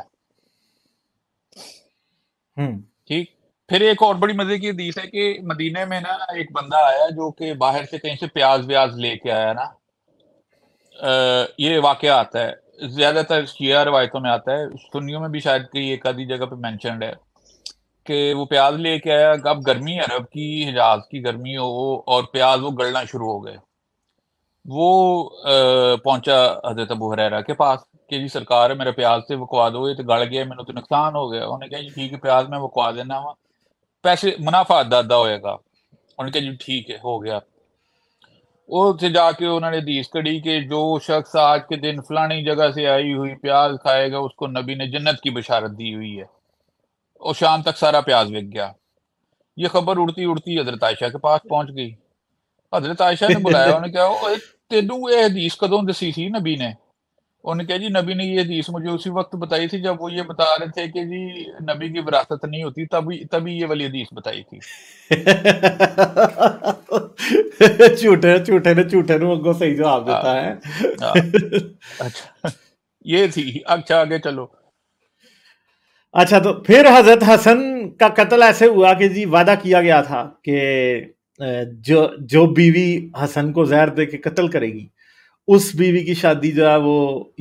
हम्म। ठीक फिर एक और बड़ी मजे की हदीस है कि मदीने में ना एक बंदा आया जो कि बाहर से कहीं से प्याज व्याज लेके आया ना आ, ये वाक्य आता है ज्यादातर शिया रवायतों में आता है सुनियों में भी शायद कई एक आधी जगह पे मैं है कि वो प्याज लेके आया अब गर्मी अरब की हिजाज की गर्मी हो और प्याज वो गलना शुरू हो गए वो पहुंचा हजरत अबू हरेरा के पास कि जी सरकार है मेरे प्याज से वकवा दो ये तो गल गया मैंने तो नुकसान हो गया उन्हें कहा जी ठीक है प्याज मैं वकवा देना वा पैसे मुनाफा अद्धा अद्धा होएगा उन्हें कहा जी ठीक है हो गया उसे जाके उन्होंने दीस कड़ी के जो शख्स आज के दिन फलानी जगह से आई हुई प्याज खाएगा उसको नबी ने जन्नत की बशारत दी हुई है और शाम तक सारा प्याज बिक गया ये खबर उड़ती उड़ती हजरत आयशा के पास पहुंच गई हजरत आयशा ने बुलाया उन्हें कहा तेनू ये हदीस कदों दसी थी नबी ने उन्हें कहा जी नबी ने ये हदीस मुझे उसी वक्त बताई थी जब वो ये बता रहे थे कि जी नबी की विरासत नहीं होती तभी तभी ये वाली हदीस बताई थी झूठे झूठे ने झूठे ने अगो सही जवाब देता है अच्छा ये थी अच्छा आगे चलो अच्छा तो फिर हजरत हसन का कत्ल ऐसे हुआ कि जी वादा किया गया था कि जो जो बीवी हसन को जहर दे के कत्ल करेगी उस बीवी की शादी जो है वो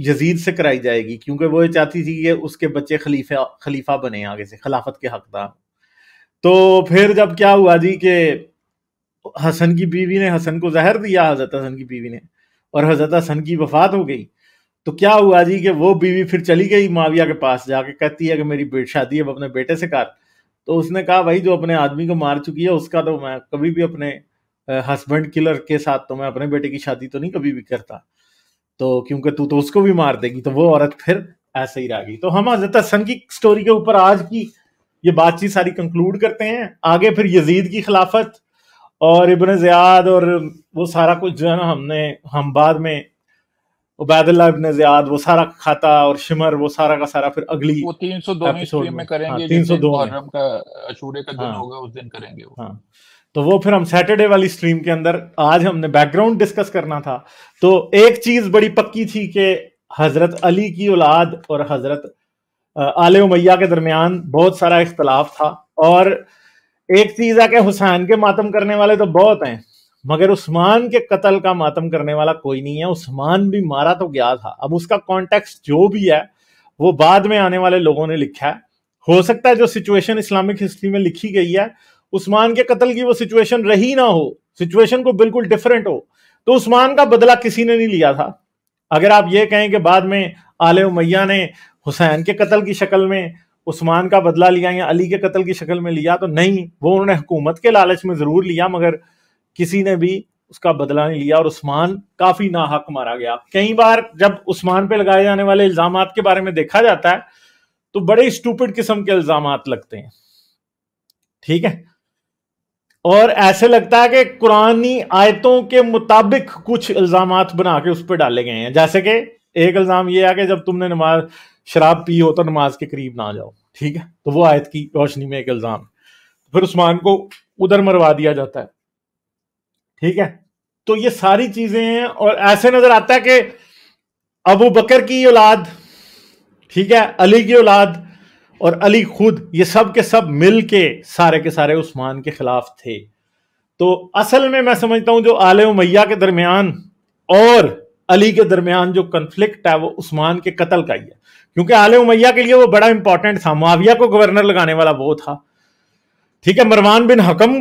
यजीद से कराई जाएगी क्योंकि वो ये चाहती थी कि उसके बच्चे खलीफा खलीफा बने आगे से खिलाफत के हकदार तो फिर जब क्या हुआ जी कि हसन की बीवी ने हसन को जहर दिया हजरत हसन की बीवी ने और हजरत हसन की वफात हो गई तो क्या हुआ जी कि वो बीवी फिर चली गई माविया के पास जाके कहती है कि मेरी बेट शादी अब अपने बेटे से कर तो उसने कहा भाई जो अपने आदमी को मार चुकी है उसका तो मैं कभी भी अपने हस्बैंड किलर के साथ तो मैं अपने बेटे की शादी तो नहीं कभी भी करता तो क्योंकि तू तो उसको भी मार देगी तो वो औरत फिर ऐसे ही रह गई तो हम हजरत हसन की स्टोरी के ऊपर आज की ये बातचीत सारी कंक्लूड करते हैं आगे फिर यजीद की खिलाफत और इबन ज़ियाद और वो सारा कुछ जो है ना हमने हम बाद में उबैदुल्ला इब्न जियाद वो सारा खाता और शिमर वो सारा का सारा फिर अगली वो 302 में में करेंगे हाँ, तीन सौ दो मुहर्रम का अशूरे का दिन हाँ। होगा उस दिन करेंगे वो हाँ तो वो फिर हम सैटरडे वाली स्ट्रीम के अंदर आज हमने बैकग्राउंड डिस्कस करना था तो एक चीज बड़ी पक्की थी कि हजरत अली की औलाद और हजरत आले उमैया के दरमियान बहुत सारा इख्तलाफ था और एक चीज है कि हुसैन के मातम करने वाले तो बहुत हैं मगर उस्मान के कत्ल का मातम करने वाला कोई नहीं है उस्मान भी मारा तो गया था अब उसका कॉन्टेक्स्ट जो भी है वो बाद में आने वाले लोगों ने लिखा है हो सकता है जो सिचुएशन इस्लामिक हिस्ट्री में लिखी गई है उस्मान के कत्ल की वो सिचुएशन रही ना हो सिचुएशन को बिल्कुल डिफरेंट हो तो उस्मान का बदला किसी ने नहीं लिया था अगर आप ये कहें कि बाद में आले उमैया ने हुसैन के कत्ल की शक्ल में उस्मान का बदला लिया या अली के कत्ल की शक्ल में लिया तो नहीं वो उन्होंने हुकूमत के लालच में ज़रूर लिया मगर किसी ने भी उसका बदला नहीं लिया और उस्मान काफी नाहक मारा गया कई बार जब उस्मान पे लगाए जाने वाले इल्जाम के बारे में देखा जाता है तो बड़े स्टूपिड किस्म के इल्जाम लगते हैं ठीक है और ऐसे लगता है कि कुरानी आयतों के मुताबिक कुछ इल्जाम बना के उस पर डाले गए हैं जैसे कि एक इल्जाम ये है कि जब तुमने नमाज शराब पी हो तो नमाज के करीब ना जाओ ठीक है तो वो आयत की रोशनी में एक इल्जाम फिर उस्मान को उधर मरवा दिया जाता है ठीक है तो ये सारी चीजें हैं और ऐसे नजर आता है कि अबू बकर की औलाद ठीक है अली की औलाद और अली खुद ये सब के सब मिल के सारे के सारे उस्मान के खिलाफ थे तो असल में मैं समझता हूं जो आले मैया के दरमियान और अली के दरमियान जो कन्फ्लिक्ट है वो उस्मान के कत्ल का ही है क्योंकि आले उमैया के लिए वो बड़ा इंपॉर्टेंट था मुआविया को गवर्नर लगाने वाला वो था ठीक है मरवान बिन हकम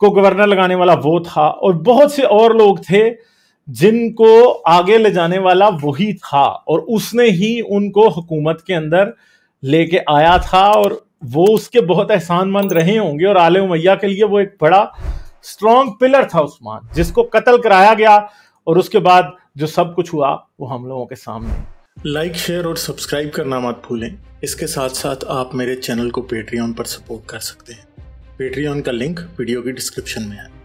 को गवर्नर लगाने वाला वो था और बहुत से और लोग थे जिनको आगे ले जाने वाला वही था और उसने ही उनको हुकूमत के अंदर लेके आया था और वो उसके बहुत एहसानमंद रहे होंगे और आले उमैया के लिए वो एक बड़ा स्ट्रॉन्ग पिलर था उस्मान जिसको कत्ल कराया गया और उसके बाद जो सब कुछ हुआ वो हम लोगों के सामने लाइक शेयर और सब्सक्राइब करना मत भूलें इसके साथ साथ आप मेरे चैनल को पेट्रियन पर सपोर्ट कर सकते हैं पेट्रियन का लिंक वीडियो की डिस्क्रिप्शन में है